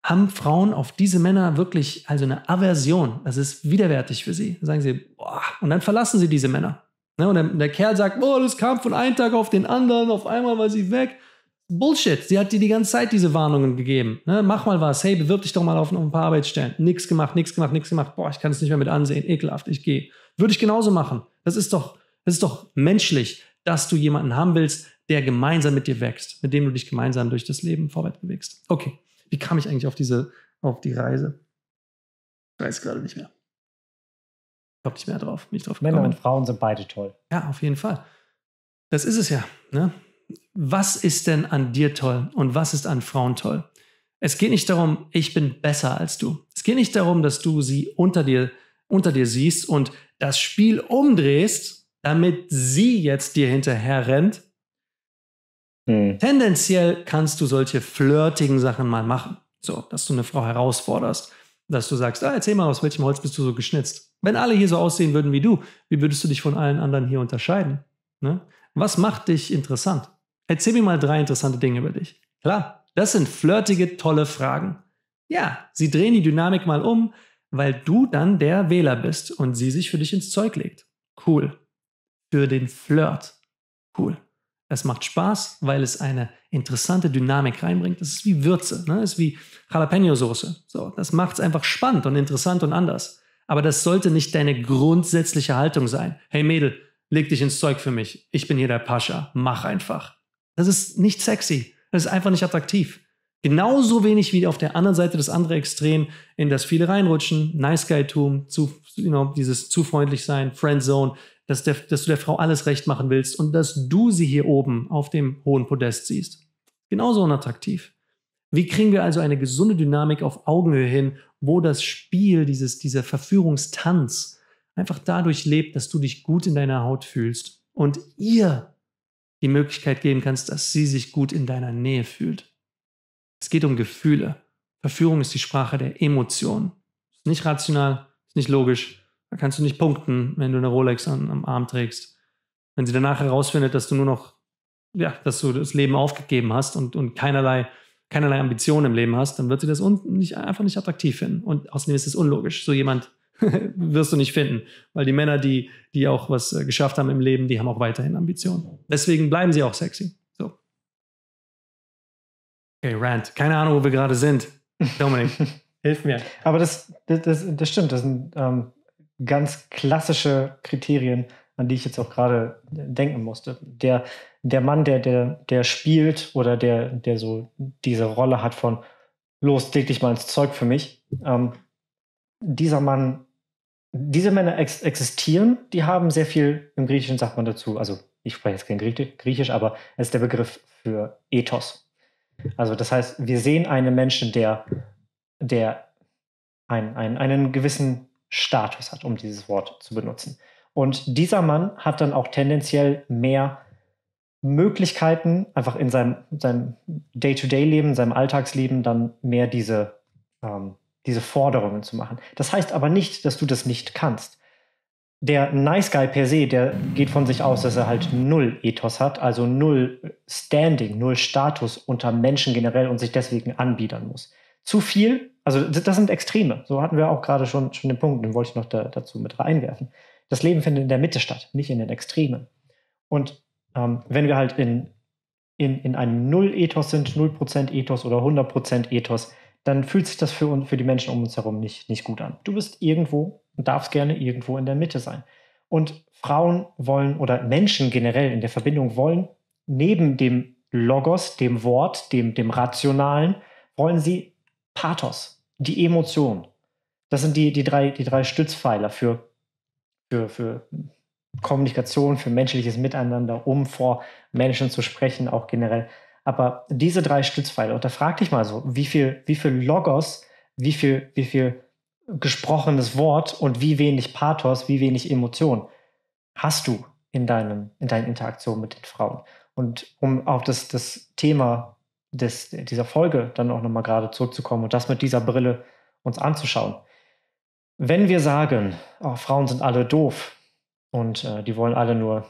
haben Frauen auf diese Männer wirklich also eine Aversion. Das ist widerwärtig für sie. Dann sagen sie, boah, und dann verlassen sie diese Männer. Ne, und der, der Kerl sagt, boah, das kam von einem Tag auf den anderen, auf einmal war sie weg. Bullshit. Sie hat dir die ganze Zeit diese Warnungen gegeben. Ne? Mach mal was. Hey, bewirb dich doch mal auf, ein paar Arbeitsstellen. Nichts gemacht, nichts gemacht, nichts gemacht. Boah, ich kann es nicht mehr mit ansehen. Ekelhaft, ich gehe. Würde ich genauso machen. Das ist doch, das ist doch menschlich, dass du jemanden haben willst, der gemeinsam mit dir wächst, mit dem du dich gemeinsam durch das Leben vorwärts bewegst. Okay. Wie kam ich eigentlich auf diese, auf die Reise? Ich weiß gerade nicht mehr. Ich glaube nicht mehr drauf. Nicht drauf Männer und Frauen sind beide toll. Ja, auf jeden Fall. Das ist es ja. Ne? was ist denn an dir toll und was ist an Frauen toll? Es geht nicht darum, ich bin besser als du. Es geht nicht darum, dass du sie unter dir, unter dir siehst und das Spiel umdrehst, damit sie jetzt dir hinterher rennt. Hm. Tendenziell kannst du solche flirtigen Sachen mal machen. So, dass du eine Frau herausforderst, dass du sagst, ah, erzähl mal, aus welchem Holz bist du so geschnitzt? Wenn alle hier so aussehen würden wie du, wie würdest du dich von allen anderen hier unterscheiden? Ne? Was macht dich interessant? Erzähl mir mal drei interessante Dinge über dich. Klar, das sind flirtige, tolle Fragen. Ja, sie drehen die Dynamik mal um, weil du dann der Wähler bist und sie sich für dich ins Zeug legt. Cool. Für den Flirt. Cool. Es macht Spaß, weil es eine interessante Dynamik reinbringt. Es ist wie Würze, ne? es ist wie Jalapeno-Soße. So, das macht es einfach spannend und interessant und anders. Aber das sollte nicht deine grundsätzliche Haltung sein. Hey Mädel, leg dich ins Zeug für mich. Ich bin hier der Pascha. Mach einfach. Das ist nicht sexy. Das ist einfach nicht attraktiv. Genauso wenig wie auf der anderen Seite das andere Extrem, in das viele reinrutschen, Nice Guy-Tum, zu, you know, dieses zu freundlich sein, Friendzone, dass, der, dass du der Frau alles recht machen willst und dass du sie hier oben auf dem hohen Podest siehst. Genauso unattraktiv. Wie kriegen wir also eine gesunde Dynamik auf Augenhöhe hin, wo das Spiel, dieses, dieser Verführungstanz einfach dadurch lebt, dass du dich gut in deiner Haut fühlst und ihr die Möglichkeit geben kannst, dass sie sich gut in deiner Nähe fühlt. Es geht um Gefühle. Verführung ist die Sprache der Emotionen. Ist nicht rational, ist nicht logisch. Da kannst du nicht punkten, wenn du eine Rolex an, am Arm trägst. Wenn sie danach herausfindet, dass du nur noch, ja, dass du das Leben aufgegeben hast und, und keinerlei, keinerlei Ambitionen im Leben hast, dann wird sie das nicht, einfach nicht attraktiv finden. Und außerdem ist es unlogisch. So jemand wirst du nicht finden. Weil die Männer, die, die auch was äh, geschafft haben im Leben, die haben auch weiterhin Ambitionen. Deswegen bleiben sie auch sexy. So. Okay, Rant. Keine Ahnung, wo wir gerade sind. Dominik, hilf mir. Aber das, das, das, stimmt. Das sind ähm, ganz klassische Kriterien, an die ich jetzt auch gerade äh, denken musste. Der, der Mann, der, der, der spielt oder der, der so diese Rolle hat von los, leg dich mal ins Zeug für mich, ähm, dieser Mann, diese Männer ex existieren, die haben sehr viel, im Griechischen sagt man dazu, also ich spreche jetzt kein Griechisch, aber es ist der Begriff für Ethos. Also das heißt, wir sehen einen Menschen, der, der ein, ein, einen gewissen Status hat, um dieses Wort zu benutzen. Und dieser Mann hat dann auch tendenziell mehr Möglichkeiten, einfach in seinem, Day-to-Day-Leben, seinem Alltagsleben dann mehr diese, ähm, diese Forderungen zu machen. Das heißt aber nicht, dass du das nicht kannst. Der Nice Guy per se, der geht von sich aus, dass er halt null Ethos hat, also null Standing, null Status unter Menschen generell und sich deswegen anbiedern muss. Zu viel, also das sind Extreme. So hatten wir auch gerade schon, schon den Punkt, den wollte ich noch da, dazu mit reinwerfen. Das Leben findet in der Mitte statt, nicht in den Extremen. Und ähm, wenn wir halt in, in, in einem Null-Ethos sind, 0% Ethos oder 100% Ethos, dann fühlt sich das für, für die Menschen um uns herum nicht, nicht gut an. Du bist irgendwo und darfst gerne irgendwo in der Mitte sein. Und Frauen wollen oder Menschen generell in der Verbindung wollen neben dem Logos, dem Wort, dem, dem Rationalen, wollen sie Pathos, die Emotion. Das sind die, die, drei, die drei Stützpfeiler für, für, für Kommunikation, für menschliches Miteinander, um vor Menschen zu sprechen, auch generell. Aber diese drei Stützpfeile, und da frag dich mal so, wie viel, wie viel Logos, wie viel, wie viel gesprochenes Wort und wie wenig Pathos, wie wenig Emotion hast du in, deinem, in deinen Interaktionen mit den Frauen? Und um auf das, das Thema des, dieser Folge dann auch nochmal gerade zurückzukommen und das mit dieser Brille uns anzuschauen. Wenn wir sagen, oh, Frauen sind alle doof und äh, die wollen alle nur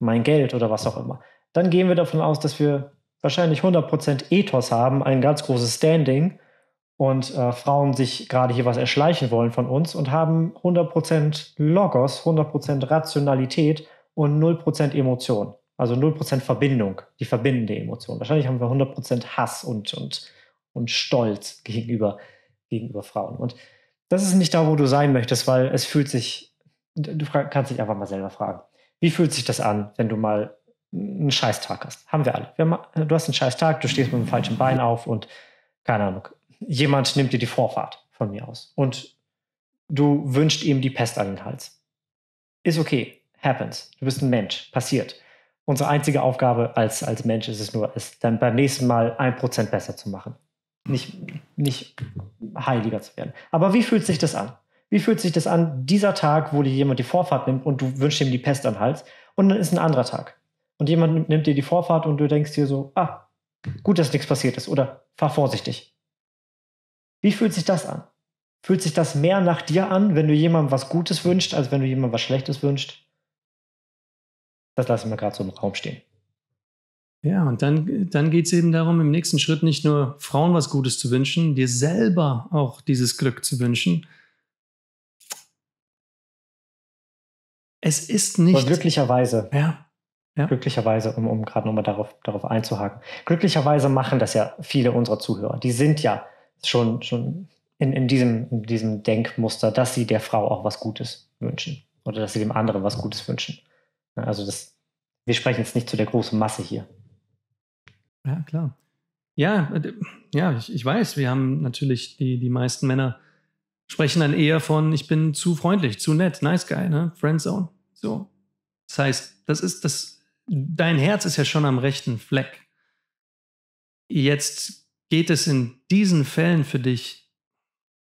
mein Geld oder was auch immer, dann gehen wir davon aus, dass wir wahrscheinlich 100% Ethos haben, ein ganz großes Standing und äh, Frauen sich gerade hier was erschleichen wollen von uns und haben 100% Logos, 100% Rationalität und 0% Emotion. Also 0% Verbindung, die verbindende Emotion. Wahrscheinlich haben wir 100% Hass und, und, und Stolz gegenüber, gegenüber Frauen. Und das ist nicht da, wo du sein möchtest, weil es fühlt sich, du kannst dich einfach mal selber fragen, wie fühlt sich das an, wenn du mal einen Scheißtag hast. Haben wir alle. Wir, du hast einen Scheißtag, du stehst mit dem falschen Bein auf und keine Ahnung. Jemand nimmt dir die Vorfahrt von mir aus und du wünschst ihm die Pest an den Hals. Ist okay. Happens. Du bist ein Mensch. Passiert. Unsere einzige Aufgabe als, als Mensch ist es nur, es dann beim nächsten Mal ein Prozent besser zu machen. Nicht, nicht heiliger zu werden. Aber wie fühlt sich das an? Wie fühlt sich das an, dieser Tag, wo dir jemand die Vorfahrt nimmt und du wünschst ihm die Pest an den Hals und dann ist ein anderer Tag und jemand nimmt dir die Vorfahrt und du denkst dir so, ah, gut, dass nichts passiert ist oder fahr vorsichtig. Wie fühlt sich das an? Fühlt sich das mehr nach dir an, wenn du jemandem was Gutes wünscht, als wenn du jemandem was Schlechtes wünscht? Das lassen wir gerade so im Raum stehen. Ja, und dann, dann geht es eben darum, im nächsten Schritt nicht nur Frauen was Gutes zu wünschen, dir selber auch dieses Glück zu wünschen. Es ist nicht. Aber glücklicherweise. Ja, ja. Glücklicherweise, um, um gerade nochmal darauf, darauf einzuhaken. Glücklicherweise machen das ja viele unserer Zuhörer. Die sind ja schon, schon in, in, diesem, in diesem Denkmuster, dass sie der Frau auch was Gutes wünschen oder dass sie dem anderen was Gutes wünschen. Also das, wir sprechen jetzt nicht zu der großen Masse hier. Ja, klar. Ja, äh, ja ich, ich weiß, wir haben natürlich die, die meisten Männer sprechen dann eher von, ich bin zu freundlich, zu nett, nice guy, ne? Friendzone. So. Das heißt, das ist, das dein Herz ist ja schon am rechten Fleck. Jetzt geht es in diesen Fällen für dich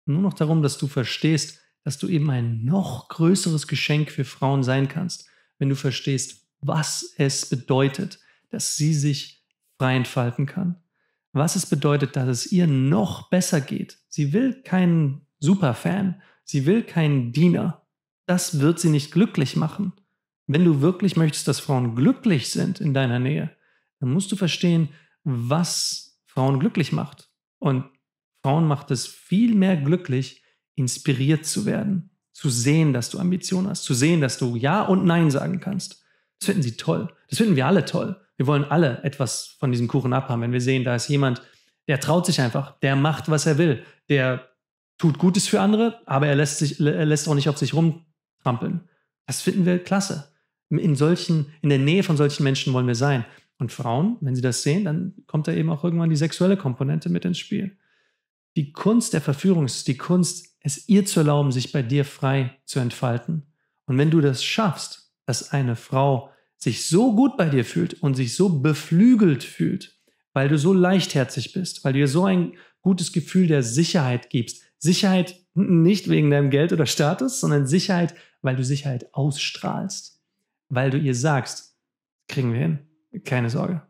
nur noch darum, dass du verstehst, dass du eben ein noch größeres Geschenk für Frauen sein kannst, wenn du verstehst, was es bedeutet, dass sie sich frei entfalten kann. Was es bedeutet, dass es ihr noch besser geht. Sie will keinen Superfan, sie will keinen Diener. Das wird sie nicht glücklich machen. Wenn du wirklich möchtest, dass Frauen glücklich sind in deiner Nähe, dann musst du verstehen, was Frauen glücklich macht. Und Frauen macht es viel mehr glücklich, inspiriert zu werden, zu sehen, dass du Ambition hast, zu sehen, dass du Ja und Nein sagen kannst. Das finden sie toll. Das finden wir alle toll. Wir wollen alle etwas von diesem Kuchen abhaben, wenn wir sehen, da ist jemand, der traut sich einfach, der macht, was er will, der tut Gutes für andere, aber er lässt, sich, er lässt auch nicht auf sich rumtrampeln. Das finden wir klasse in solchen, in der Nähe von solchen Menschen wollen wir sein. Und Frauen, wenn sie das sehen, dann kommt da eben auch irgendwann die sexuelle Komponente mit ins Spiel. Die Kunst der Verführung ist die Kunst, es ihr zu erlauben, sich bei dir frei zu entfalten. Und wenn du das schaffst, dass eine Frau sich so gut bei dir fühlt und sich so beflügelt fühlt, weil du so leichtherzig bist, weil du ihr so ein gutes Gefühl der Sicherheit gibst. Sicherheit nicht wegen deinem Geld oder Status, sondern Sicherheit, weil du Sicherheit ausstrahlst weil du ihr sagst, kriegen wir hin. Keine Sorge.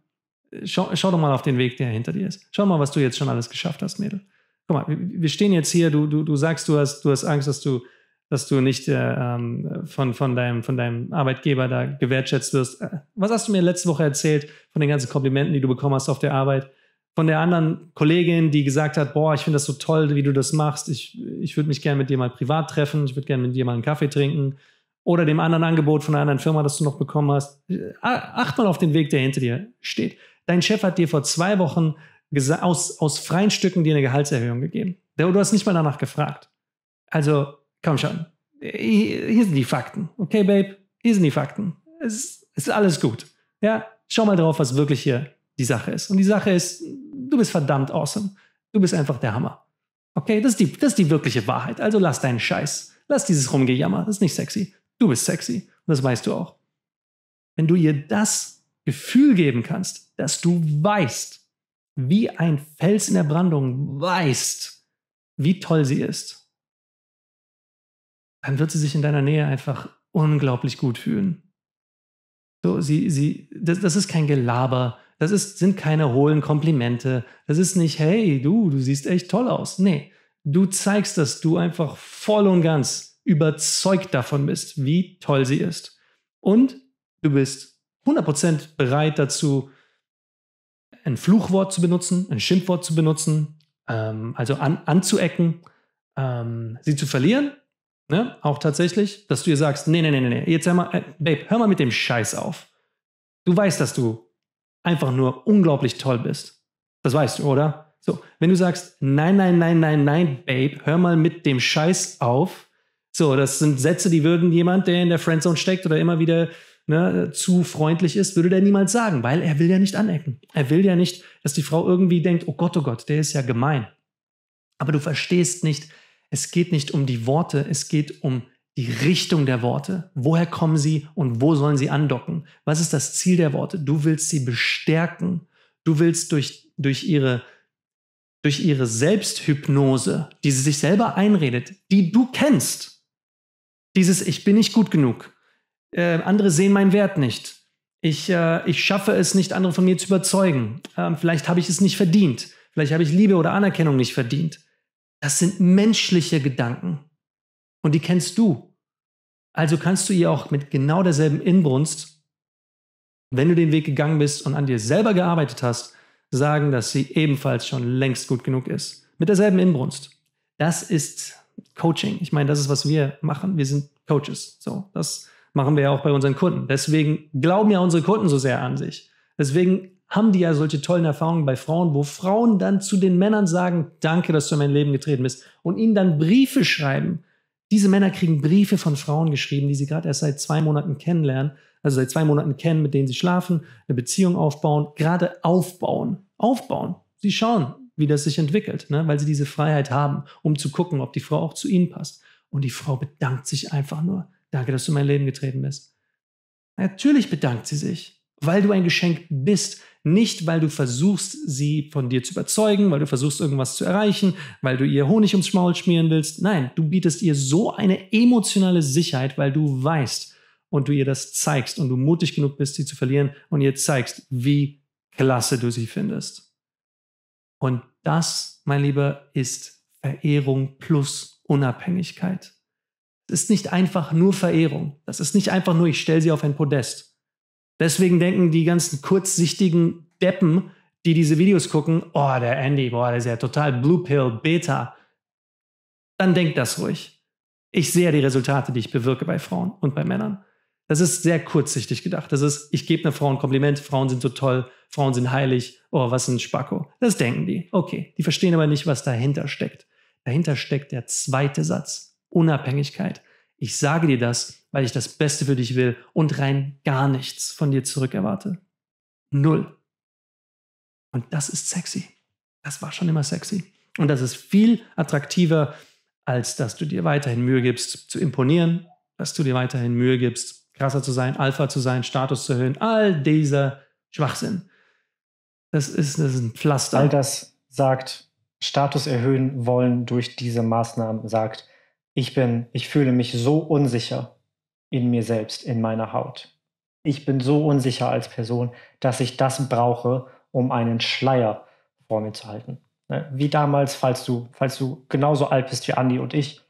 Schau, schau doch mal auf den Weg, der hinter dir ist. Schau mal, was du jetzt schon alles geschafft hast, Mädel. Guck mal, wir stehen jetzt hier, du, du, du sagst, du hast, du hast Angst, dass du, dass du nicht äh, ähm, von, von, deinem, von deinem Arbeitgeber da gewertschätzt wirst. Äh, was hast du mir letzte Woche erzählt von den ganzen Komplimenten, die du bekommen hast auf der Arbeit? Von der anderen Kollegin, die gesagt hat, boah, ich finde das so toll, wie du das machst. Ich, ich würde mich gerne mit dir mal privat treffen. Ich würde gerne mit dir mal einen Kaffee trinken oder dem anderen Angebot von einer anderen Firma, das du noch bekommen hast. Acht mal auf den Weg, der hinter dir steht. Dein Chef hat dir vor zwei Wochen aus, aus freien Stücken dir eine Gehaltserhöhung gegeben. Du hast nicht mal danach gefragt. Also, komm schon. Hier sind die Fakten. Okay, Babe? Hier sind die Fakten. Es, es ist alles gut. Ja, schau mal drauf, was wirklich hier die Sache ist. Und die Sache ist, du bist verdammt awesome. Du bist einfach der Hammer. Okay, das ist die, das ist die wirkliche Wahrheit. Also lass deinen Scheiß. Lass dieses Rumgejammer. Das ist nicht sexy. Du bist sexy und das weißt du auch. Wenn du ihr das Gefühl geben kannst, dass du weißt, wie ein Fels in der Brandung weißt, wie toll sie ist, dann wird sie sich in deiner Nähe einfach unglaublich gut fühlen. So, sie, sie, das, das ist kein Gelaber, das ist, sind keine hohlen Komplimente, das ist nicht, hey, du, du siehst echt toll aus. Nee, du zeigst, dass du einfach voll und ganz überzeugt davon bist, wie toll sie ist. Und du bist 100% bereit dazu, ein Fluchwort zu benutzen, ein Schimpfwort zu benutzen, ähm, also an, anzuecken, ähm, sie zu verlieren. Ne? Auch tatsächlich, dass du ihr sagst, nee, nee, nee, nee, jetzt hör mal, äh, Babe, hör mal mit dem Scheiß auf. Du weißt, dass du einfach nur unglaublich toll bist. Das weißt du, oder? So, wenn du sagst, nein, nein, nein, nein, nein, Babe, hör mal mit dem Scheiß auf, so, das sind Sätze, die würden jemand, der in der Friendzone steckt oder immer wieder ne, zu freundlich ist, würde der niemals sagen, weil er will ja nicht anecken. Er will ja nicht, dass die Frau irgendwie denkt, oh Gott, oh Gott, der ist ja gemein. Aber du verstehst nicht, es geht nicht um die Worte, es geht um die Richtung der Worte. Woher kommen sie und wo sollen sie andocken? Was ist das Ziel der Worte? Du willst sie bestärken. Du willst durch, durch ihre durch ihre Selbsthypnose, die sie sich selber einredet, die du kennst, dieses Ich bin nicht gut genug. Äh, andere sehen meinen Wert nicht. Ich, äh, ich schaffe es nicht, andere von mir zu überzeugen. Ähm, vielleicht habe ich es nicht verdient. Vielleicht habe ich Liebe oder Anerkennung nicht verdient. Das sind menschliche Gedanken. Und die kennst du. Also kannst du ihr auch mit genau derselben Inbrunst, wenn du den Weg gegangen bist und an dir selber gearbeitet hast, sagen, dass sie ebenfalls schon längst gut genug ist. Mit derselben Inbrunst. Das ist Coaching. Ich meine, das ist, was wir machen. Wir sind Coaches. So, das machen wir ja auch bei unseren Kunden. Deswegen glauben ja unsere Kunden so sehr an sich. Deswegen haben die ja solche tollen Erfahrungen bei Frauen, wo Frauen dann zu den Männern sagen, danke, dass du in mein Leben getreten bist und ihnen dann Briefe schreiben. Diese Männer kriegen Briefe von Frauen geschrieben, die sie gerade erst seit zwei Monaten kennenlernen, also seit zwei Monaten kennen, mit denen sie schlafen, eine Beziehung aufbauen, gerade aufbauen. Aufbauen. Sie schauen, wie das sich entwickelt, ne? weil sie diese Freiheit haben, um zu gucken, ob die Frau auch zu ihnen passt. Und die Frau bedankt sich einfach nur. Danke, dass du in mein Leben getreten bist. Natürlich bedankt sie sich, weil du ein Geschenk bist, nicht weil du versuchst, sie von dir zu überzeugen, weil du versuchst, irgendwas zu erreichen, weil du ihr Honig ums Schmaul schmieren willst. Nein, du bietest ihr so eine emotionale Sicherheit, weil du weißt und du ihr das zeigst und du mutig genug bist, sie zu verlieren und ihr zeigst, wie klasse du sie findest. Und das, mein Lieber, ist Verehrung plus Unabhängigkeit. Es ist nicht einfach nur Verehrung. Das ist nicht einfach nur, ich stelle sie auf ein Podest. Deswegen denken die ganzen kurzsichtigen Deppen, die diese Videos gucken, oh, der Andy, boah, der ist ja total Blue Pill, Beta. Dann denkt das ruhig. Ich sehe die Resultate, die ich bewirke bei Frauen und bei Männern. Das ist sehr kurzsichtig gedacht. Das ist, ich gebe einer Frau ein Kompliment, Frauen sind so toll, Frauen sind heilig, oh, was ein Spacko. Das denken die. Okay, die verstehen aber nicht, was dahinter steckt. Dahinter steckt der zweite Satz, Unabhängigkeit. Ich sage dir das, weil ich das Beste für dich will und rein gar nichts von dir zurückerwarte. Null. Und das ist sexy. Das war schon immer sexy. Und das ist viel attraktiver, als dass du dir weiterhin Mühe gibst, zu imponieren, dass du dir weiterhin Mühe gibst, krasser zu sein, Alpha zu sein, Status zu erhöhen. All dieser Schwachsinn. Das ist, das ist ein Pflaster. All das sagt, Status erhöhen wollen durch diese Maßnahmen, sagt, ich bin, ich fühle mich so unsicher in mir selbst, in meiner Haut. Ich bin so unsicher als Person, dass ich das brauche, um einen Schleier vor mir zu halten. Ne? Wie damals, falls du, falls du genauso alt bist wie Andi und ich,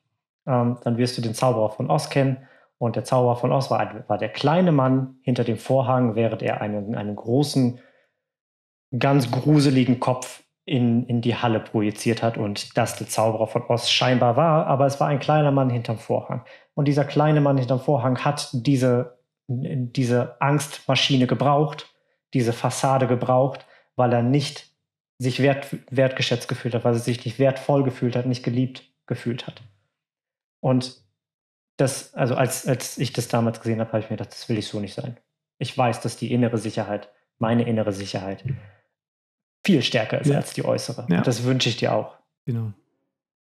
ähm, dann wirst du den Zauberer von Oz kennen. Und der Zauberer von Oz war, war der kleine Mann hinter dem Vorhang, während er einen, einen großen ganz gruseligen Kopf in, in die Halle projiziert hat und das der Zauberer von Ost scheinbar war, aber es war ein kleiner Mann hinterm Vorhang. Und dieser kleine Mann hinterm Vorhang hat diese, diese Angstmaschine gebraucht, diese Fassade gebraucht, weil er nicht sich wert, wertgeschätzt gefühlt hat, weil er sich nicht wertvoll gefühlt hat, nicht geliebt gefühlt hat. Und das, also als, als ich das damals gesehen habe, habe ich mir gedacht, das will ich so nicht sein. Ich weiß, dass die innere Sicherheit, meine innere Sicherheit, viel stärker ist ja. als die äußere. Ja. Und das wünsche ich dir auch. Genau.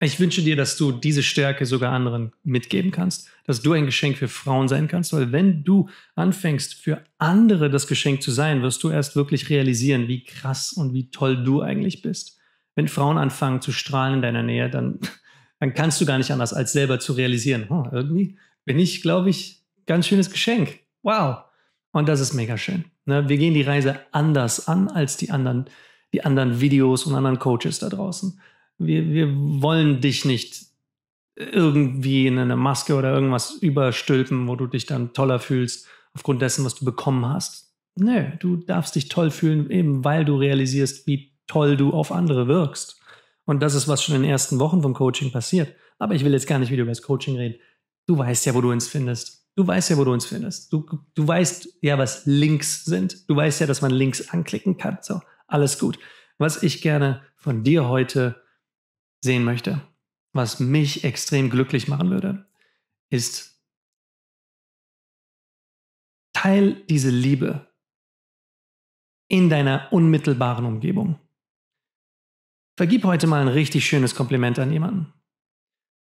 Ich wünsche dir, dass du diese Stärke sogar anderen mitgeben kannst, dass du ein Geschenk für Frauen sein kannst, weil wenn du anfängst, für andere das Geschenk zu sein, wirst du erst wirklich realisieren, wie krass und wie toll du eigentlich bist. Wenn Frauen anfangen zu strahlen in deiner Nähe, dann, dann kannst du gar nicht anders, als selber zu realisieren, oh, irgendwie bin ich, glaube ich, ganz schönes Geschenk. Wow. Und das ist mega schön. Ne? Wir gehen die Reise anders an als die anderen die anderen Videos und anderen Coaches da draußen. Wir, wir wollen dich nicht irgendwie in eine Maske oder irgendwas überstülpen, wo du dich dann toller fühlst aufgrund dessen, was du bekommen hast. Nö, du darfst dich toll fühlen, eben weil du realisierst, wie toll du auf andere wirkst. Und das ist, was schon in den ersten Wochen vom Coaching passiert. Aber ich will jetzt gar nicht wieder über das Coaching reden. Du weißt ja, wo du uns findest. Du weißt ja, wo du uns findest. Du, du weißt ja, was Links sind. Du weißt ja, dass man Links anklicken kann. So, alles gut. Was ich gerne von dir heute sehen möchte, was mich extrem glücklich machen würde, ist, teil diese Liebe in deiner unmittelbaren Umgebung. Vergib heute mal ein richtig schönes Kompliment an jemanden.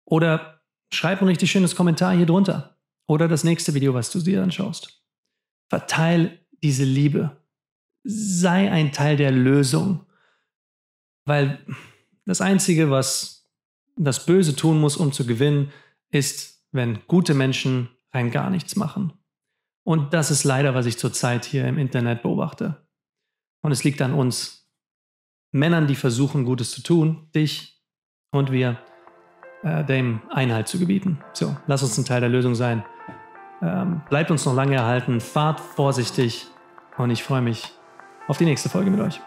Oder schreib ein richtig schönes Kommentar hier drunter. Oder das nächste Video, was du dir anschaust. Verteil diese Liebe sei ein Teil der Lösung. Weil das Einzige, was das Böse tun muss, um zu gewinnen, ist, wenn gute Menschen rein gar nichts machen. Und das ist leider, was ich zurzeit hier im Internet beobachte. Und es liegt an uns, Männern, die versuchen, Gutes zu tun, dich und wir, äh, dem Einhalt zu gebieten. So, lass uns ein Teil der Lösung sein. Ähm, bleibt uns noch lange erhalten, fahrt vorsichtig und ich freue mich auf die nächste Folge mit euch.